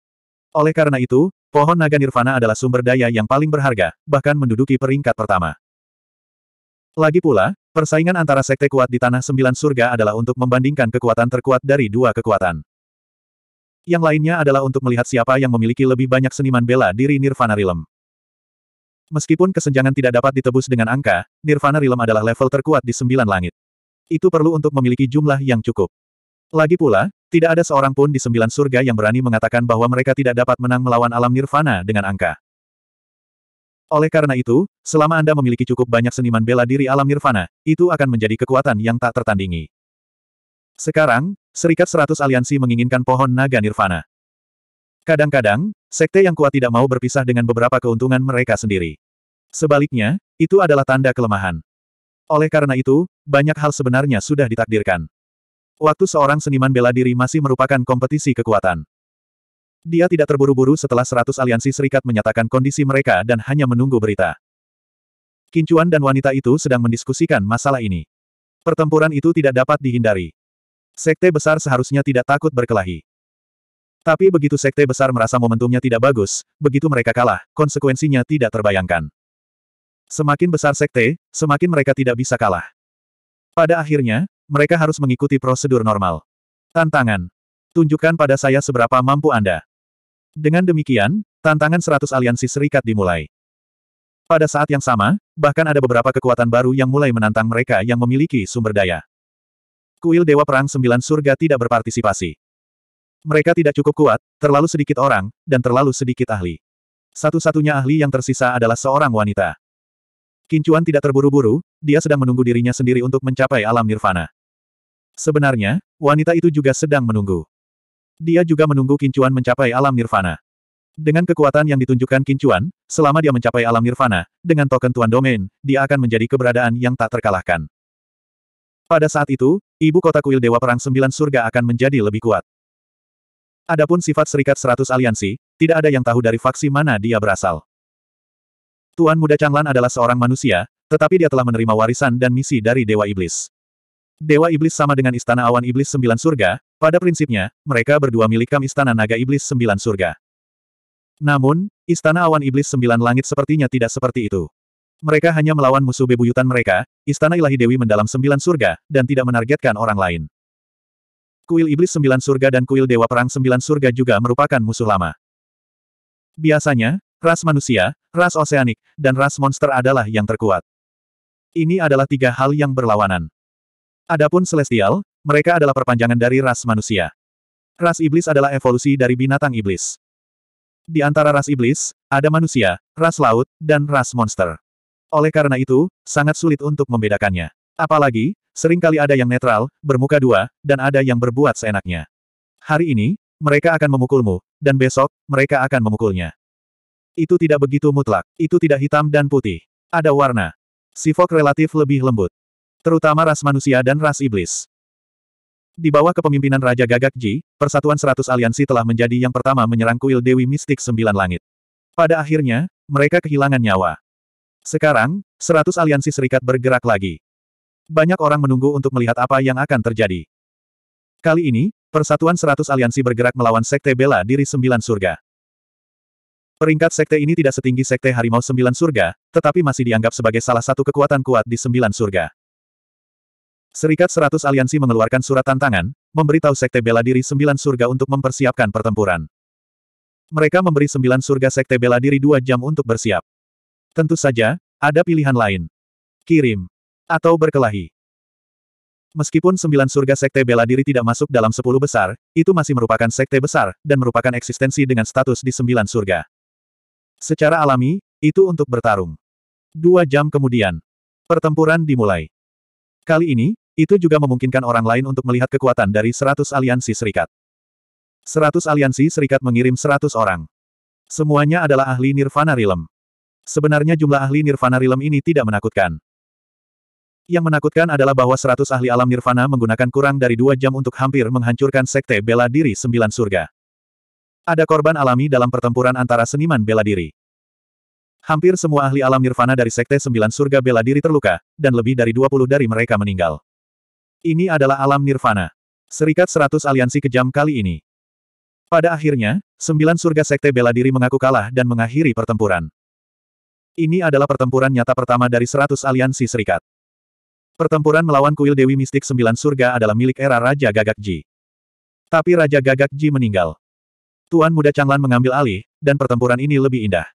Oleh karena itu, pohon naga nirvana adalah sumber daya yang paling berharga, bahkan menduduki peringkat pertama. Lagi pula, Persaingan antara sekte kuat di Tanah Sembilan Surga adalah untuk membandingkan kekuatan terkuat dari dua kekuatan. Yang lainnya adalah untuk melihat siapa yang memiliki lebih banyak seniman bela diri Nirvana rilem. Meskipun kesenjangan tidak dapat ditebus dengan angka, Nirvana rilem adalah level terkuat di sembilan langit. Itu perlu untuk memiliki jumlah yang cukup. Lagi pula, tidak ada seorang pun di sembilan surga yang berani mengatakan bahwa mereka tidak dapat menang melawan alam Nirvana dengan angka. Oleh karena itu, selama Anda memiliki cukup banyak seniman bela diri alam nirvana, itu akan menjadi kekuatan yang tak tertandingi. Sekarang, Serikat Seratus Aliansi menginginkan pohon naga nirvana. Kadang-kadang, sekte yang kuat tidak mau berpisah dengan beberapa keuntungan mereka sendiri. Sebaliknya, itu adalah tanda kelemahan. Oleh karena itu, banyak hal sebenarnya sudah ditakdirkan. Waktu seorang seniman bela diri masih merupakan kompetisi kekuatan. Dia tidak terburu-buru setelah seratus aliansi serikat menyatakan kondisi mereka dan hanya menunggu berita. Kincuan dan wanita itu sedang mendiskusikan masalah ini. Pertempuran itu tidak dapat dihindari. Sekte besar seharusnya tidak takut berkelahi. Tapi begitu sekte besar merasa momentumnya tidak bagus, begitu mereka kalah, konsekuensinya tidak terbayangkan. Semakin besar sekte, semakin mereka tidak bisa kalah. Pada akhirnya, mereka harus mengikuti prosedur normal. Tantangan. Tunjukkan pada saya seberapa mampu Anda. Dengan demikian, tantangan seratus aliansi serikat dimulai. Pada saat yang sama, bahkan ada beberapa kekuatan baru yang mulai menantang mereka yang memiliki sumber daya. Kuil Dewa Perang Sembilan Surga tidak berpartisipasi. Mereka tidak cukup kuat, terlalu sedikit orang, dan terlalu sedikit ahli. Satu-satunya ahli yang tersisa adalah seorang wanita. Kincuan tidak terburu-buru, dia sedang menunggu dirinya sendiri untuk mencapai alam nirvana. Sebenarnya, wanita itu juga sedang menunggu. Dia juga menunggu Kincuan mencapai alam nirvana. Dengan kekuatan yang ditunjukkan Kincuan, selama dia mencapai alam nirvana, dengan token tuan domain, dia akan menjadi keberadaan yang tak terkalahkan. Pada saat itu, ibu kota kuil Dewa Perang Sembilan Surga akan menjadi lebih kuat. Adapun sifat serikat seratus aliansi, tidak ada yang tahu dari faksi mana dia berasal. Tuan Muda Changlan adalah seorang manusia, tetapi dia telah menerima warisan dan misi dari Dewa Iblis. Dewa Iblis sama dengan Istana Awan Iblis Sembilan Surga, pada prinsipnya, mereka berdua kam Istana Naga Iblis Sembilan Surga. Namun, Istana Awan Iblis Sembilan Langit sepertinya tidak seperti itu. Mereka hanya melawan musuh bebuyutan mereka, Istana Ilahi Dewi mendalam Sembilan Surga, dan tidak menargetkan orang lain. Kuil Iblis Sembilan Surga dan Kuil Dewa Perang Sembilan Surga juga merupakan musuh lama. Biasanya, ras manusia, ras oseanik, dan ras monster adalah yang terkuat. Ini adalah tiga hal yang berlawanan. Adapun celestial, mereka adalah perpanjangan dari ras manusia. Ras iblis adalah evolusi dari binatang iblis. Di antara ras iblis, ada manusia, ras laut, dan ras monster. Oleh karena itu, sangat sulit untuk membedakannya. Apalagi, seringkali ada yang netral, bermuka dua, dan ada yang berbuat seenaknya. Hari ini, mereka akan memukulmu, dan besok, mereka akan memukulnya. Itu tidak begitu mutlak, itu tidak hitam dan putih. Ada warna. Sifok relatif lebih lembut terutama ras manusia dan ras iblis. Di bawah kepemimpinan Raja Gagak Ji, Persatuan Seratus Aliansi telah menjadi yang pertama menyerang kuil Dewi Mistik Sembilan Langit. Pada akhirnya, mereka kehilangan nyawa. Sekarang, Seratus Aliansi Serikat bergerak lagi. Banyak orang menunggu untuk melihat apa yang akan terjadi. Kali ini, Persatuan Seratus Aliansi bergerak melawan Sekte Bela Diri Sembilan Surga. Peringkat sekte ini tidak setinggi Sekte Harimau Sembilan Surga, tetapi masih dianggap sebagai salah satu kekuatan kuat di Sembilan Surga. Serikat Seratus Aliansi mengeluarkan surat tantangan, memberitahu Sekte Bela Diri Sembilan Surga untuk mempersiapkan pertempuran. Mereka memberi Sembilan Surga Sekte Bela Diri dua jam untuk bersiap. Tentu saja, ada pilihan lain. Kirim. Atau berkelahi. Meskipun sembilan surga sekte bela diri tidak masuk dalam sepuluh besar, itu masih merupakan sekte besar, dan merupakan eksistensi dengan status di sembilan surga. Secara alami, itu untuk bertarung. Dua jam kemudian, pertempuran dimulai. Kali ini, itu juga memungkinkan orang lain untuk melihat kekuatan dari seratus aliansi serikat. Seratus aliansi serikat mengirim seratus orang. Semuanya adalah ahli Nirvana Realm. Sebenarnya jumlah ahli Nirvana Realm ini tidak menakutkan. Yang menakutkan adalah bahwa seratus ahli alam Nirvana menggunakan kurang dari dua jam untuk hampir menghancurkan sekte bela diri sembilan surga. Ada korban alami dalam pertempuran antara seniman bela diri. Hampir semua ahli alam nirvana dari Sekte Sembilan Surga Bela Diri terluka, dan lebih dari 20 dari mereka meninggal. Ini adalah alam nirvana. Serikat 100 aliansi kejam kali ini. Pada akhirnya, sembilan surga Sekte Bela Diri mengaku kalah dan mengakhiri pertempuran. Ini adalah pertempuran nyata pertama dari seratus aliansi serikat. Pertempuran melawan kuil Dewi Mistik Sembilan Surga adalah milik era Raja Gagak Ji. Tapi Raja Gagak Ji meninggal. Tuan Muda Changlan mengambil alih, dan pertempuran ini lebih indah.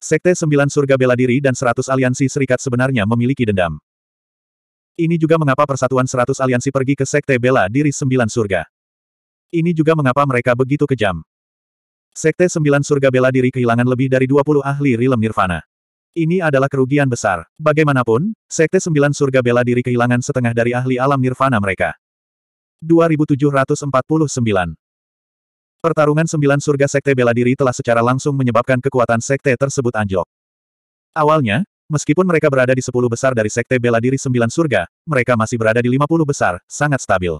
Sekte Sembilan Surga Bela Diri dan Seratus Aliansi Serikat sebenarnya memiliki dendam. Ini juga mengapa persatuan Seratus aliansi pergi ke Sekte Bela Diri Sembilan Surga. Ini juga mengapa mereka begitu kejam. Sekte Sembilan Surga Bela Diri kehilangan lebih dari 20 ahli Rilem Nirvana. Ini adalah kerugian besar. Bagaimanapun, Sekte Sembilan Surga Bela Diri kehilangan setengah dari ahli alam nirvana mereka. 2749 Pertarungan sembilan surga sekte bela diri telah secara langsung menyebabkan kekuatan sekte tersebut anjlok. Awalnya, meskipun mereka berada di sepuluh besar dari sekte bela diri sembilan surga, mereka masih berada di lima puluh besar, sangat stabil.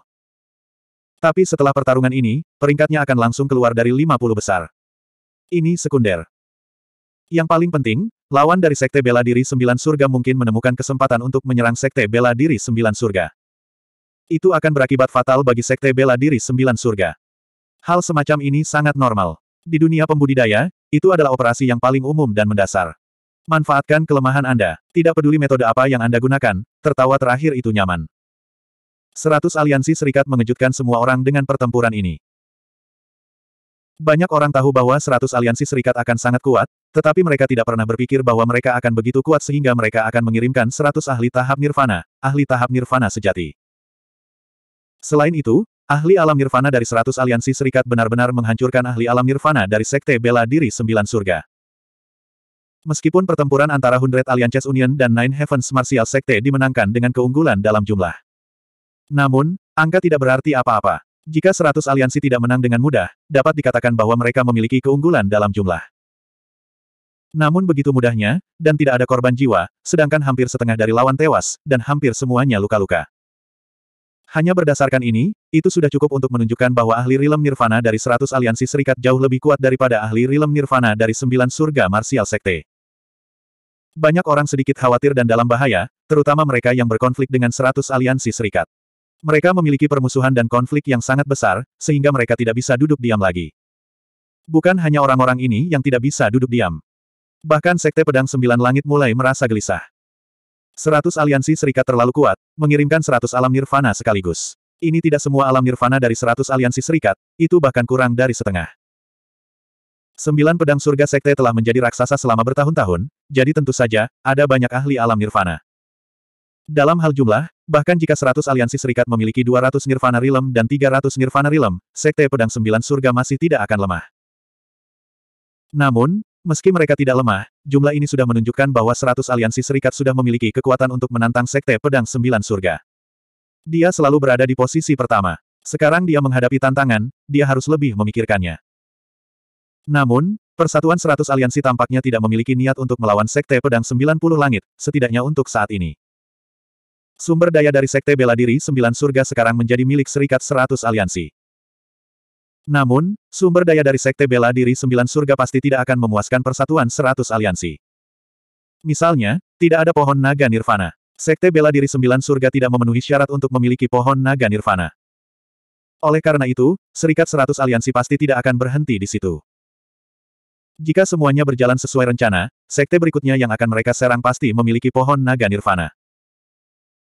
Tapi setelah pertarungan ini, peringkatnya akan langsung keluar dari lima puluh besar. Ini sekunder. Yang paling penting, lawan dari sekte bela diri sembilan surga mungkin menemukan kesempatan untuk menyerang sekte bela diri sembilan surga. Itu akan berakibat fatal bagi sekte bela diri sembilan surga. Hal semacam ini sangat normal. Di dunia pembudidaya, itu adalah operasi yang paling umum dan mendasar. Manfaatkan kelemahan Anda. Tidak peduli metode apa yang Anda gunakan, tertawa terakhir itu nyaman. Seratus aliansi serikat mengejutkan semua orang dengan pertempuran ini. Banyak orang tahu bahwa seratus aliansi serikat akan sangat kuat, tetapi mereka tidak pernah berpikir bahwa mereka akan begitu kuat sehingga mereka akan mengirimkan seratus ahli tahap nirvana, ahli tahap nirvana sejati. Selain itu, Ahli alam nirvana dari seratus aliansi serikat benar-benar menghancurkan ahli alam nirvana dari sekte bela diri sembilan surga. Meskipun pertempuran antara Hundred Alliances Union dan Nine Heavens Martial Sekte dimenangkan dengan keunggulan dalam jumlah. Namun, angka tidak berarti apa-apa. Jika seratus aliansi tidak menang dengan mudah, dapat dikatakan bahwa mereka memiliki keunggulan dalam jumlah. Namun begitu mudahnya, dan tidak ada korban jiwa, sedangkan hampir setengah dari lawan tewas, dan hampir semuanya luka-luka. Hanya berdasarkan ini, itu sudah cukup untuk menunjukkan bahwa ahli rilem nirvana dari 100 aliansi serikat jauh lebih kuat daripada ahli rilem nirvana dari 9 surga marsial sekte. Banyak orang sedikit khawatir dan dalam bahaya, terutama mereka yang berkonflik dengan 100 aliansi serikat. Mereka memiliki permusuhan dan konflik yang sangat besar, sehingga mereka tidak bisa duduk diam lagi. Bukan hanya orang-orang ini yang tidak bisa duduk diam. Bahkan Sekte Pedang Sembilan Langit mulai merasa gelisah. Seratus aliansi serikat terlalu kuat, mengirimkan seratus alam nirvana sekaligus. Ini tidak semua alam nirvana dari seratus aliansi serikat, itu bahkan kurang dari setengah. Sembilan pedang surga sekte telah menjadi raksasa selama bertahun-tahun, jadi tentu saja, ada banyak ahli alam nirvana. Dalam hal jumlah, bahkan jika seratus aliansi serikat memiliki dua ratus nirvana rilem dan tiga ratus nirvana rilem, sekte pedang sembilan surga masih tidak akan lemah. Namun, Meski mereka tidak lemah, jumlah ini sudah menunjukkan bahwa 100 aliansi serikat sudah memiliki kekuatan untuk menantang Sekte Pedang Sembilan Surga. Dia selalu berada di posisi pertama. Sekarang dia menghadapi tantangan, dia harus lebih memikirkannya. Namun, Persatuan 100 Aliansi tampaknya tidak memiliki niat untuk melawan Sekte Pedang Sembilan Puluh Langit, setidaknya untuk saat ini. Sumber daya dari Sekte Bela Diri Sembilan Surga sekarang menjadi milik Serikat 100 Aliansi. Namun, sumber daya dari Sekte Bela Diri Sembilan Surga pasti tidak akan memuaskan persatuan seratus aliansi. Misalnya, tidak ada pohon naga nirvana. Sekte Bela Diri Sembilan Surga tidak memenuhi syarat untuk memiliki pohon naga nirvana. Oleh karena itu, Serikat Seratus aliansi pasti tidak akan berhenti di situ. Jika semuanya berjalan sesuai rencana, sekte berikutnya yang akan mereka serang pasti memiliki pohon naga nirvana.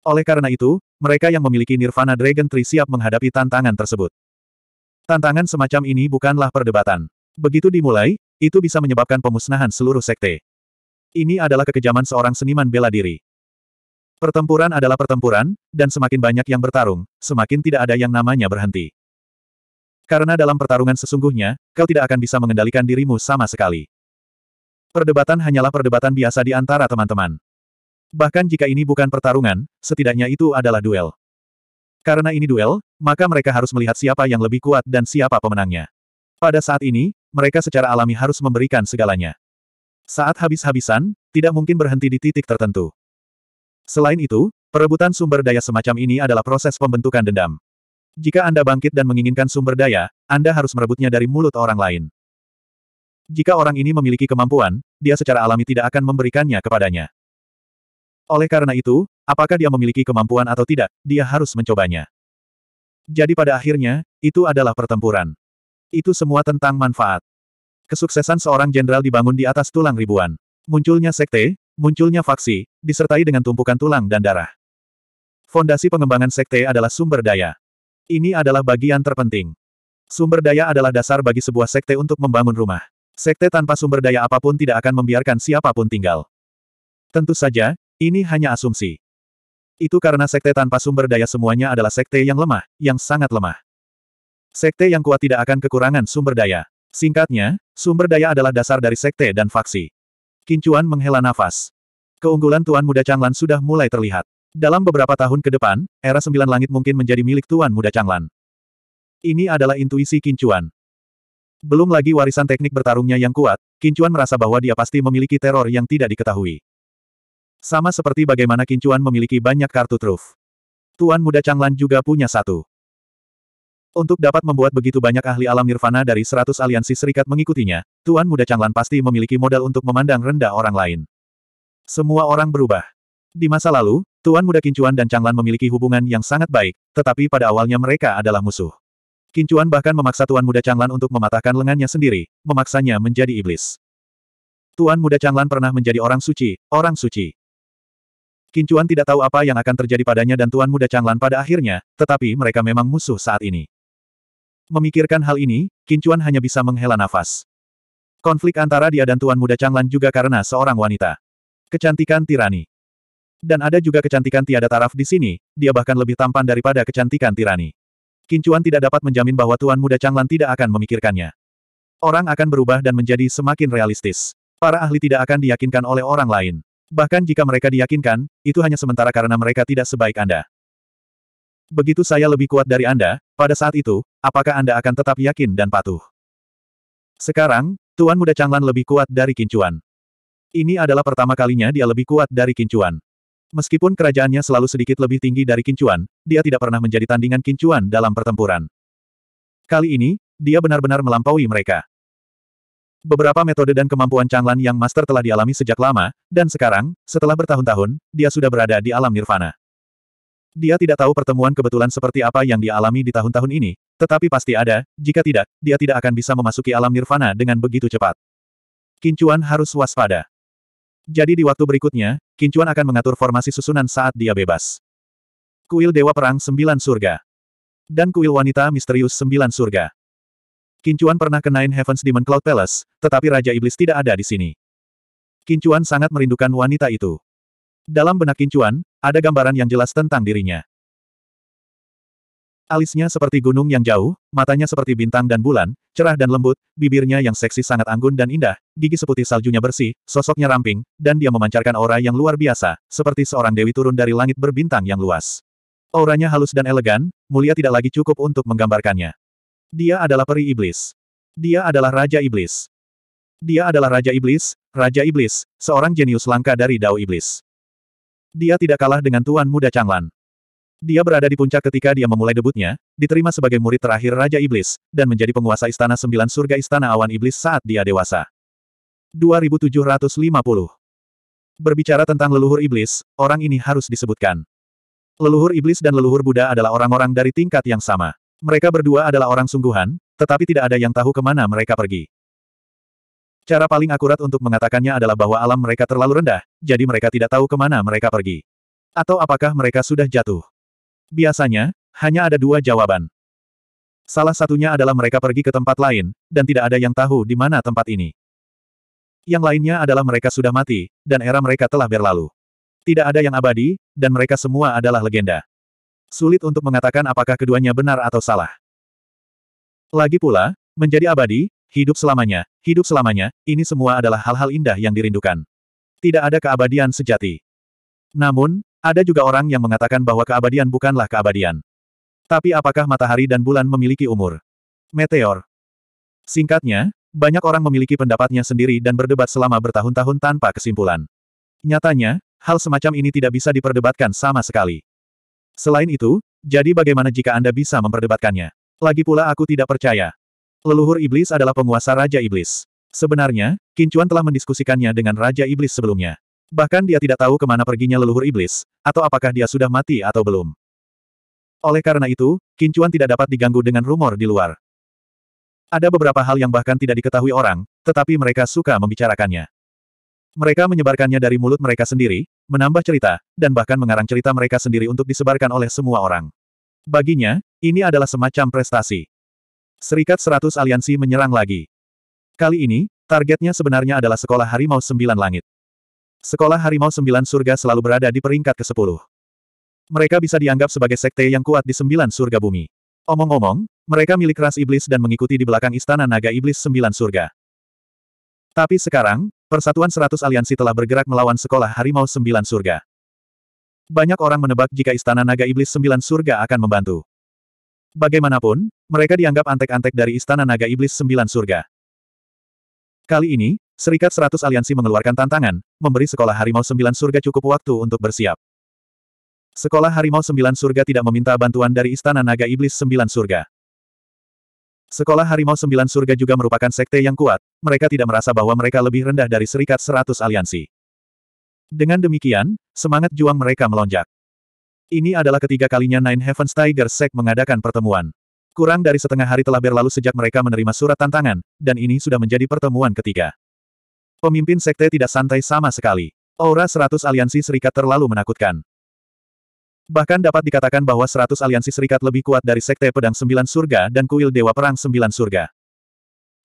Oleh karena itu, mereka yang memiliki Nirvana Dragon Tree siap menghadapi tantangan tersebut. Tantangan semacam ini bukanlah perdebatan. Begitu dimulai, itu bisa menyebabkan pemusnahan seluruh sekte. Ini adalah kekejaman seorang seniman bela diri. Pertempuran adalah pertempuran, dan semakin banyak yang bertarung, semakin tidak ada yang namanya berhenti. Karena dalam pertarungan sesungguhnya, kau tidak akan bisa mengendalikan dirimu sama sekali. Perdebatan hanyalah perdebatan biasa di antara teman-teman. Bahkan jika ini bukan pertarungan, setidaknya itu adalah duel. Karena ini duel, maka mereka harus melihat siapa yang lebih kuat dan siapa pemenangnya. Pada saat ini, mereka secara alami harus memberikan segalanya. Saat habis-habisan, tidak mungkin berhenti di titik tertentu. Selain itu, perebutan sumber daya semacam ini adalah proses pembentukan dendam. Jika Anda bangkit dan menginginkan sumber daya, Anda harus merebutnya dari mulut orang lain. Jika orang ini memiliki kemampuan, dia secara alami tidak akan memberikannya kepadanya. Oleh karena itu, apakah dia memiliki kemampuan atau tidak, dia harus mencobanya. Jadi pada akhirnya, itu adalah pertempuran. Itu semua tentang manfaat. Kesuksesan seorang jenderal dibangun di atas tulang ribuan. Munculnya sekte, munculnya faksi, disertai dengan tumpukan tulang dan darah. Fondasi pengembangan sekte adalah sumber daya. Ini adalah bagian terpenting. Sumber daya adalah dasar bagi sebuah sekte untuk membangun rumah. Sekte tanpa sumber daya apapun tidak akan membiarkan siapapun tinggal. Tentu saja, ini hanya asumsi. Itu karena sekte tanpa sumber daya semuanya adalah sekte yang lemah, yang sangat lemah. Sekte yang kuat tidak akan kekurangan sumber daya. Singkatnya, sumber daya adalah dasar dari sekte dan faksi. Kincuan menghela nafas. Keunggulan Tuan Muda Changlan sudah mulai terlihat. Dalam beberapa tahun ke depan, era sembilan langit mungkin menjadi milik Tuan Muda Changlan. Ini adalah intuisi Kincuan. Belum lagi warisan teknik bertarungnya yang kuat, Kincuan merasa bahwa dia pasti memiliki teror yang tidak diketahui. Sama seperti bagaimana Kincuan memiliki banyak kartu truf. Tuan muda Changlan juga punya satu. Untuk dapat membuat begitu banyak ahli alam nirvana dari 100 aliansi serikat mengikutinya, Tuan muda Changlan pasti memiliki modal untuk memandang rendah orang lain. Semua orang berubah. Di masa lalu, Tuan muda Kincuan dan Changlan memiliki hubungan yang sangat baik, tetapi pada awalnya mereka adalah musuh. Kincuan bahkan memaksa Tuan muda Changlan untuk mematahkan lengannya sendiri, memaksanya menjadi iblis. Tuan muda Changlan pernah menjadi orang suci, orang suci. Kincuan tidak tahu apa yang akan terjadi padanya dan Tuan Muda Changlan pada akhirnya, tetapi mereka memang musuh saat ini. Memikirkan hal ini, Kincuan hanya bisa menghela nafas. Konflik antara dia dan Tuan Muda Changlan juga karena seorang wanita. Kecantikan tirani. Dan ada juga kecantikan tiada taraf di sini, dia bahkan lebih tampan daripada kecantikan tirani. Kincuan tidak dapat menjamin bahwa Tuan Muda Changlan tidak akan memikirkannya. Orang akan berubah dan menjadi semakin realistis. Para ahli tidak akan diyakinkan oleh orang lain. Bahkan jika mereka diyakinkan, itu hanya sementara karena mereka tidak sebaik Anda. Begitu saya lebih kuat dari Anda, pada saat itu, apakah Anda akan tetap yakin dan patuh? Sekarang, Tuan Muda Changlan lebih kuat dari Kincuan. Ini adalah pertama kalinya dia lebih kuat dari Kincuan. Meskipun kerajaannya selalu sedikit lebih tinggi dari Kincuan, dia tidak pernah menjadi tandingan Kincuan dalam pertempuran. Kali ini, dia benar-benar melampaui mereka. Beberapa metode dan kemampuan Changlan yang master telah dialami sejak lama, dan sekarang, setelah bertahun-tahun, dia sudah berada di alam nirvana. Dia tidak tahu pertemuan kebetulan seperti apa yang dia alami di tahun-tahun ini, tetapi pasti ada, jika tidak, dia tidak akan bisa memasuki alam nirvana dengan begitu cepat. Kincuan harus waspada. Jadi di waktu berikutnya, Kincuan akan mengatur formasi susunan saat dia bebas. Kuil Dewa Perang Sembilan Surga Dan Kuil Wanita Misterius Sembilan Surga Kincuan pernah ke Nine Heavens Demon Cloud Palace, tetapi Raja Iblis tidak ada di sini. Kincuan sangat merindukan wanita itu. Dalam benak Kincuan, ada gambaran yang jelas tentang dirinya. Alisnya seperti gunung yang jauh, matanya seperti bintang dan bulan, cerah dan lembut, bibirnya yang seksi sangat anggun dan indah, gigi seputih saljunya bersih, sosoknya ramping, dan dia memancarkan aura yang luar biasa, seperti seorang dewi turun dari langit berbintang yang luas. Auranya halus dan elegan, mulia tidak lagi cukup untuk menggambarkannya. Dia adalah peri iblis. Dia adalah raja iblis. Dia adalah raja iblis, raja iblis, seorang jenius langka dari Dao Iblis. Dia tidak kalah dengan tuan muda Changlan. Dia berada di puncak ketika dia memulai debutnya, diterima sebagai murid terakhir Raja Iblis, dan menjadi penguasa Istana Sembilan Surga Istana Awan Iblis saat dia dewasa. 2750 Berbicara tentang leluhur iblis, orang ini harus disebutkan. Leluhur iblis dan leluhur Buddha adalah orang-orang dari tingkat yang sama. Mereka berdua adalah orang sungguhan, tetapi tidak ada yang tahu kemana mereka pergi. Cara paling akurat untuk mengatakannya adalah bahwa alam mereka terlalu rendah, jadi mereka tidak tahu kemana mereka pergi. Atau apakah mereka sudah jatuh? Biasanya, hanya ada dua jawaban. Salah satunya adalah mereka pergi ke tempat lain, dan tidak ada yang tahu di mana tempat ini. Yang lainnya adalah mereka sudah mati, dan era mereka telah berlalu. Tidak ada yang abadi, dan mereka semua adalah legenda. Sulit untuk mengatakan apakah keduanya benar atau salah. Lagi pula, menjadi abadi, hidup selamanya, hidup selamanya, ini semua adalah hal-hal indah yang dirindukan. Tidak ada keabadian sejati. Namun, ada juga orang yang mengatakan bahwa keabadian bukanlah keabadian. Tapi apakah matahari dan bulan memiliki umur? Meteor. Singkatnya, banyak orang memiliki pendapatnya sendiri dan berdebat selama bertahun-tahun tanpa kesimpulan. Nyatanya, hal semacam ini tidak bisa diperdebatkan sama sekali. Selain itu, jadi bagaimana jika Anda bisa memperdebatkannya? Lagi pula aku tidak percaya. Leluhur Iblis adalah penguasa Raja Iblis. Sebenarnya, Kincuan telah mendiskusikannya dengan Raja Iblis sebelumnya. Bahkan dia tidak tahu kemana perginya leluhur iblis, atau apakah dia sudah mati atau belum. Oleh karena itu, Kincuan tidak dapat diganggu dengan rumor di luar. Ada beberapa hal yang bahkan tidak diketahui orang, tetapi mereka suka membicarakannya. Mereka menyebarkannya dari mulut mereka sendiri, menambah cerita, dan bahkan mengarang cerita mereka sendiri untuk disebarkan oleh semua orang. Baginya, ini adalah semacam prestasi. Serikat 100 aliansi menyerang lagi. Kali ini, targetnya sebenarnya adalah Sekolah Harimau Sembilan Langit. Sekolah Harimau Sembilan Surga selalu berada di peringkat ke-10. Mereka bisa dianggap sebagai sekte yang kuat di Sembilan Surga Bumi. Omong-omong, mereka milik ras iblis dan mengikuti di belakang istana naga iblis Sembilan Surga. Tapi sekarang, Persatuan Seratus Aliansi telah bergerak melawan Sekolah Harimau Sembilan Surga. Banyak orang menebak jika Istana Naga Iblis Sembilan Surga akan membantu. Bagaimanapun, mereka dianggap antek-antek dari Istana Naga Iblis Sembilan Surga. Kali ini, Serikat Seratus Aliansi mengeluarkan tantangan, memberi Sekolah Harimau Sembilan Surga cukup waktu untuk bersiap. Sekolah Harimau Sembilan Surga tidak meminta bantuan dari Istana Naga Iblis Sembilan Surga. Sekolah Harimau Sembilan Surga juga merupakan sekte yang kuat, mereka tidak merasa bahwa mereka lebih rendah dari Serikat Seratus Aliansi. Dengan demikian, semangat juang mereka melonjak. Ini adalah ketiga kalinya Nine Heavens Tiger Sek mengadakan pertemuan. Kurang dari setengah hari telah berlalu sejak mereka menerima surat tantangan, dan ini sudah menjadi pertemuan ketiga. Pemimpin sekte tidak santai sama sekali. Aura Seratus Aliansi Serikat terlalu menakutkan. Bahkan dapat dikatakan bahwa 100 aliansi serikat lebih kuat dari Sekte Pedang Sembilan Surga dan Kuil Dewa Perang Sembilan Surga.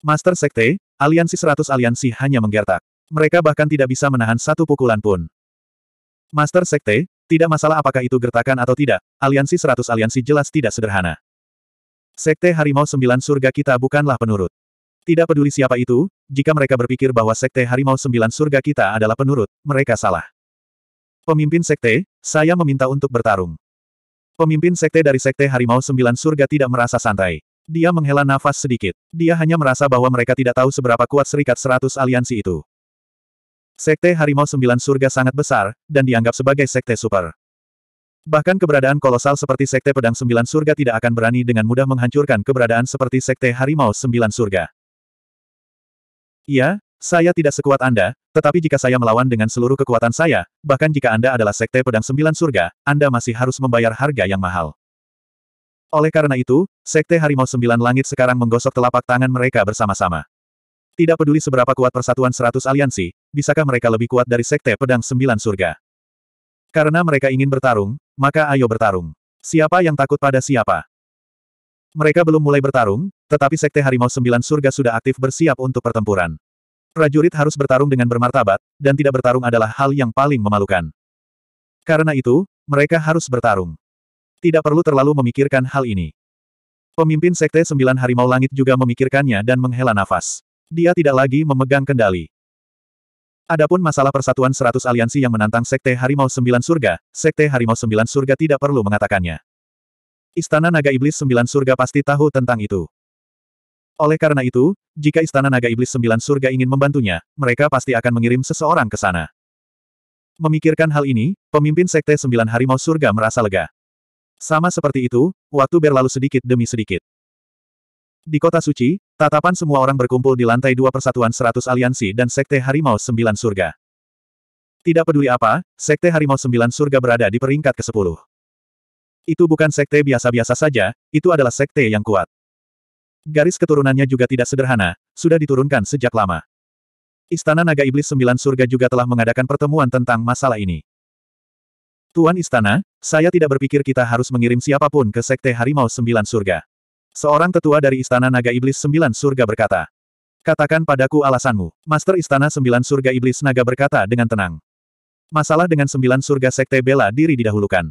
Master Sekte, aliansi 100 aliansi hanya menggertak. Mereka bahkan tidak bisa menahan satu pukulan pun. Master Sekte, tidak masalah apakah itu gertakan atau tidak, aliansi 100 aliansi jelas tidak sederhana. Sekte Harimau Sembilan Surga kita bukanlah penurut. Tidak peduli siapa itu, jika mereka berpikir bahwa Sekte Harimau Sembilan Surga kita adalah penurut, mereka salah. Pemimpin Sekte, saya meminta untuk bertarung. Pemimpin sekte dari sekte Harimau Sembilan Surga tidak merasa santai. Dia menghela nafas sedikit. Dia hanya merasa bahwa mereka tidak tahu seberapa kuat serikat seratus aliansi itu. Sekte Harimau Sembilan Surga sangat besar, dan dianggap sebagai sekte super. Bahkan keberadaan kolosal seperti Sekte Pedang Sembilan Surga tidak akan berani dengan mudah menghancurkan keberadaan seperti Sekte Harimau Sembilan Surga. Iya, saya tidak sekuat Anda, tetapi jika saya melawan dengan seluruh kekuatan saya, bahkan jika Anda adalah sekte pedang sembilan surga, Anda masih harus membayar harga yang mahal. Oleh karena itu, sekte harimau sembilan langit sekarang menggosok telapak tangan mereka bersama-sama. Tidak peduli seberapa kuat persatuan seratus aliansi, bisakah mereka lebih kuat dari sekte pedang sembilan surga? Karena mereka ingin bertarung, maka ayo bertarung. Siapa yang takut pada siapa? Mereka belum mulai bertarung, tetapi Sekte Harimau Sembilan Surga sudah aktif bersiap untuk pertempuran. Prajurit harus bertarung dengan bermartabat, dan tidak bertarung adalah hal yang paling memalukan. Karena itu, mereka harus bertarung. Tidak perlu terlalu memikirkan hal ini. Pemimpin Sekte Sembilan Harimau Langit juga memikirkannya dan menghela nafas. Dia tidak lagi memegang kendali. Adapun masalah persatuan seratus aliansi yang menantang Sekte Harimau Sembilan Surga, Sekte Harimau Sembilan Surga tidak perlu mengatakannya. Istana Naga Iblis Sembilan Surga pasti tahu tentang itu. Oleh karena itu, jika Istana Naga Iblis Sembilan Surga ingin membantunya, mereka pasti akan mengirim seseorang ke sana. Memikirkan hal ini, pemimpin Sekte Sembilan Harimau Surga merasa lega. Sama seperti itu, waktu berlalu sedikit demi sedikit. Di kota suci, tatapan semua orang berkumpul di lantai dua persatuan seratus aliansi dan Sekte Harimau Sembilan Surga. Tidak peduli apa, Sekte Harimau Sembilan Surga berada di peringkat ke-10. Itu bukan sekte biasa-biasa saja, itu adalah sekte yang kuat. Garis keturunannya juga tidak sederhana, sudah diturunkan sejak lama. Istana Naga Iblis Sembilan Surga juga telah mengadakan pertemuan tentang masalah ini. Tuan Istana, saya tidak berpikir kita harus mengirim siapapun ke Sekte Harimau Sembilan Surga. Seorang tetua dari Istana Naga Iblis Sembilan Surga berkata. Katakan padaku alasanmu. Master Istana Sembilan Surga Iblis Naga berkata dengan tenang. Masalah dengan Sembilan Surga Sekte Bela diri didahulukan.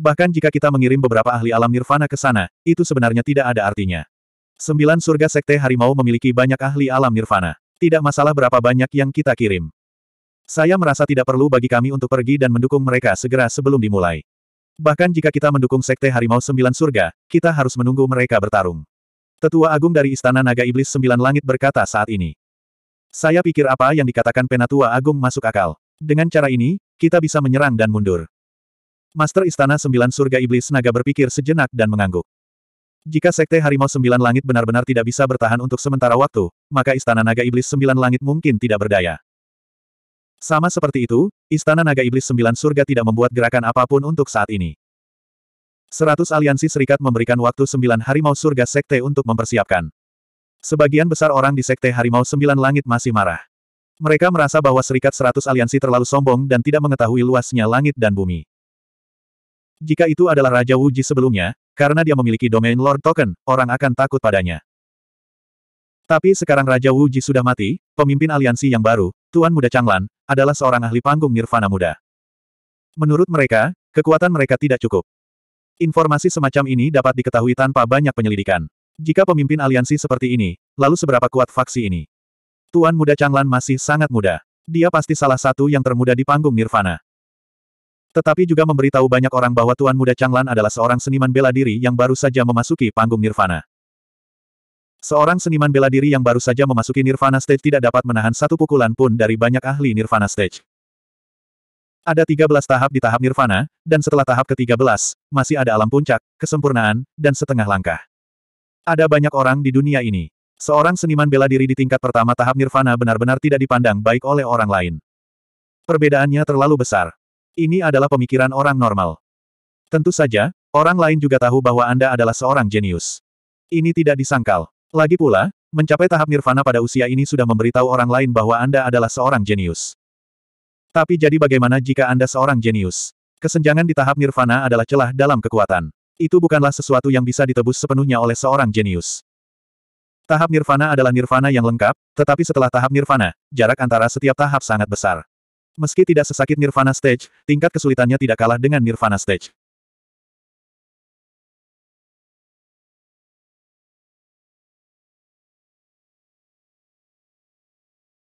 Bahkan jika kita mengirim beberapa ahli alam nirvana ke sana, itu sebenarnya tidak ada artinya. Sembilan surga sekte harimau memiliki banyak ahli alam nirvana. Tidak masalah berapa banyak yang kita kirim. Saya merasa tidak perlu bagi kami untuk pergi dan mendukung mereka segera sebelum dimulai. Bahkan jika kita mendukung Sekte Harimau Sembilan Surga, kita harus menunggu mereka bertarung. Tetua Agung dari Istana Naga Iblis Sembilan Langit berkata saat ini. Saya pikir apa yang dikatakan Penatua Agung masuk akal. Dengan cara ini, kita bisa menyerang dan mundur. Master Istana Sembilan Surga Iblis Naga berpikir sejenak dan mengangguk. Jika Sekte Harimau Sembilan Langit benar-benar tidak bisa bertahan untuk sementara waktu, maka Istana Naga Iblis Sembilan Langit mungkin tidak berdaya. Sama seperti itu, Istana Naga Iblis Sembilan Surga tidak membuat gerakan apapun untuk saat ini. Seratus aliansi serikat memberikan waktu sembilan harimau surga sekte untuk mempersiapkan. Sebagian besar orang di sekte harimau sembilan langit masih marah. Mereka merasa bahwa serikat seratus aliansi terlalu sombong dan tidak mengetahui luasnya langit dan bumi. Jika itu adalah Raja Wuji sebelumnya, karena dia memiliki domain Lord Token, orang akan takut padanya. Tapi sekarang Raja Wuji sudah mati, pemimpin aliansi yang baru, Tuan Muda Changlan, adalah seorang ahli panggung Nirvana Muda. Menurut mereka, kekuatan mereka tidak cukup. Informasi semacam ini dapat diketahui tanpa banyak penyelidikan. Jika pemimpin aliansi seperti ini, lalu seberapa kuat faksi ini? Tuan Muda Changlan masih sangat muda. Dia pasti salah satu yang termuda di panggung Nirvana. Tetapi juga memberitahu banyak orang bahwa Tuan Muda Changlan adalah seorang seniman bela diri yang baru saja memasuki panggung Nirvana. Seorang seniman bela diri yang baru saja memasuki Nirvana Stage tidak dapat menahan satu pukulan pun dari banyak ahli Nirvana Stage. Ada 13 tahap di tahap nirvana, dan setelah tahap ke-13, masih ada alam puncak, kesempurnaan, dan setengah langkah. Ada banyak orang di dunia ini. Seorang seniman bela diri di tingkat pertama tahap nirvana benar-benar tidak dipandang baik oleh orang lain. Perbedaannya terlalu besar. Ini adalah pemikiran orang normal. Tentu saja, orang lain juga tahu bahwa Anda adalah seorang jenius. Ini tidak disangkal. Lagi pula, mencapai tahap nirvana pada usia ini sudah memberitahu orang lain bahwa Anda adalah seorang jenius. Tapi jadi bagaimana jika Anda seorang jenius? Kesenjangan di tahap nirvana adalah celah dalam kekuatan. Itu bukanlah sesuatu yang bisa ditebus sepenuhnya oleh seorang jenius. Tahap nirvana adalah nirvana yang lengkap, tetapi setelah tahap nirvana, jarak antara setiap tahap sangat besar. Meski tidak sesakit Nirvana Stage, tingkat kesulitannya tidak kalah dengan Nirvana Stage.